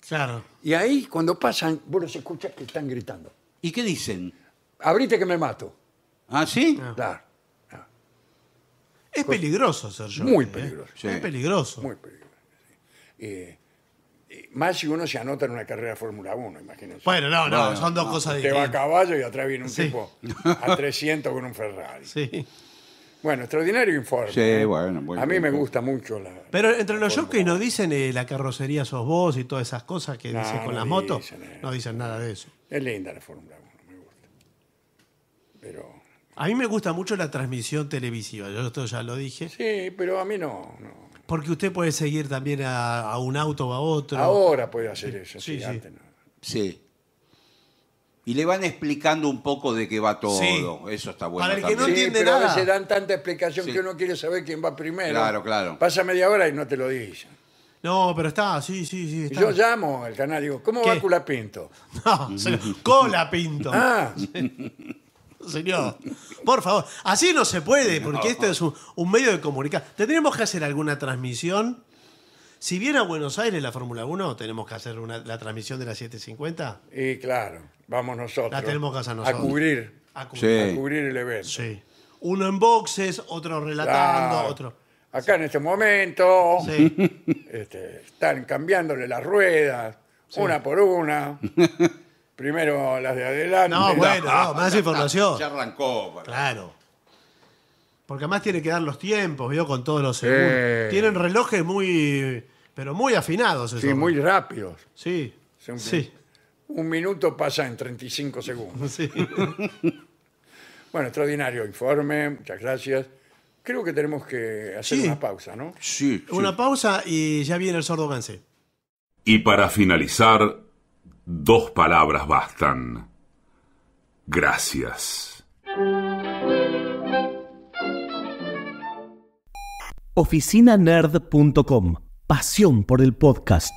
Claro. Y ahí cuando pasan, vos los escuchas que están gritando. ¿Y qué dicen? Abrite que me mato. ¿Ah, sí? Ah. Claro. Es peligroso ser Muy ¿eh? peligroso. Es peligroso. Muy peligroso. Eh, eh, más si uno se anota en una carrera de Fórmula 1, imagínense. Bueno, no, no, son dos cosas diferentes Te va a caballo y atrás viene un tipo a 300 con un Ferrari. Sí. Bueno, extraordinario informe. Sí, ¿eh? bueno, A mí me gusta mucho la. Pero entre los que no dicen eh, la carrocería sos vos y todas esas cosas que dices con las motos. Eh. No dicen nada de eso. Es linda la Fórmula 1, me gusta. Pero. A mí me gusta mucho la transmisión televisiva, yo esto ya lo dije. Sí, pero a mí no. Porque usted puede seguir también a, un auto o a otro. Ahora puede hacer eso, sí, sí. Sí. Y le van explicando un poco de qué va todo. Eso está bueno. Para el que no entiende nada. se dan tanta explicación que uno quiere saber quién va primero. Claro, claro. Pasa media hora y no te lo dicen. No, pero está, sí, sí, sí. Yo llamo al canal y digo, ¿cómo va Pinto? No, cola pinto. Ah. Señor, por favor, así no se puede, porque esto este es un, medio de comunicación. Tendríamos que hacer alguna transmisión si viene a Buenos Aires la Fórmula 1, tenemos que hacer la transmisión de las 7.50. Y claro, vamos nosotros. La tenemos que hacer nosotros. A cubrir. A cubrir, el evento. Sí. Uno en boxes, otro relatando, otro. Acá en este momento este, están cambiándole las ruedas, una por una. Primero las de adelante. No, bueno, más información. Ya arrancó. Claro. Porque además tiene que dar los tiempos, ¿vio? Con todos los segundos. Tienen relojes muy pero muy afinados. Esos Sí, muy rápidos. Sí. Sí, Un minuto pasa en 35 segundos. sí. Bueno, extraordinario informe, muchas gracias. Creo que tenemos que hacer una pausa, ¿no? Sí, Una pausa y ya viene el sordo Gansé. Y para finalizar, dos palabras bastan. Gracias. oficinanerd.com pasión por el podcast.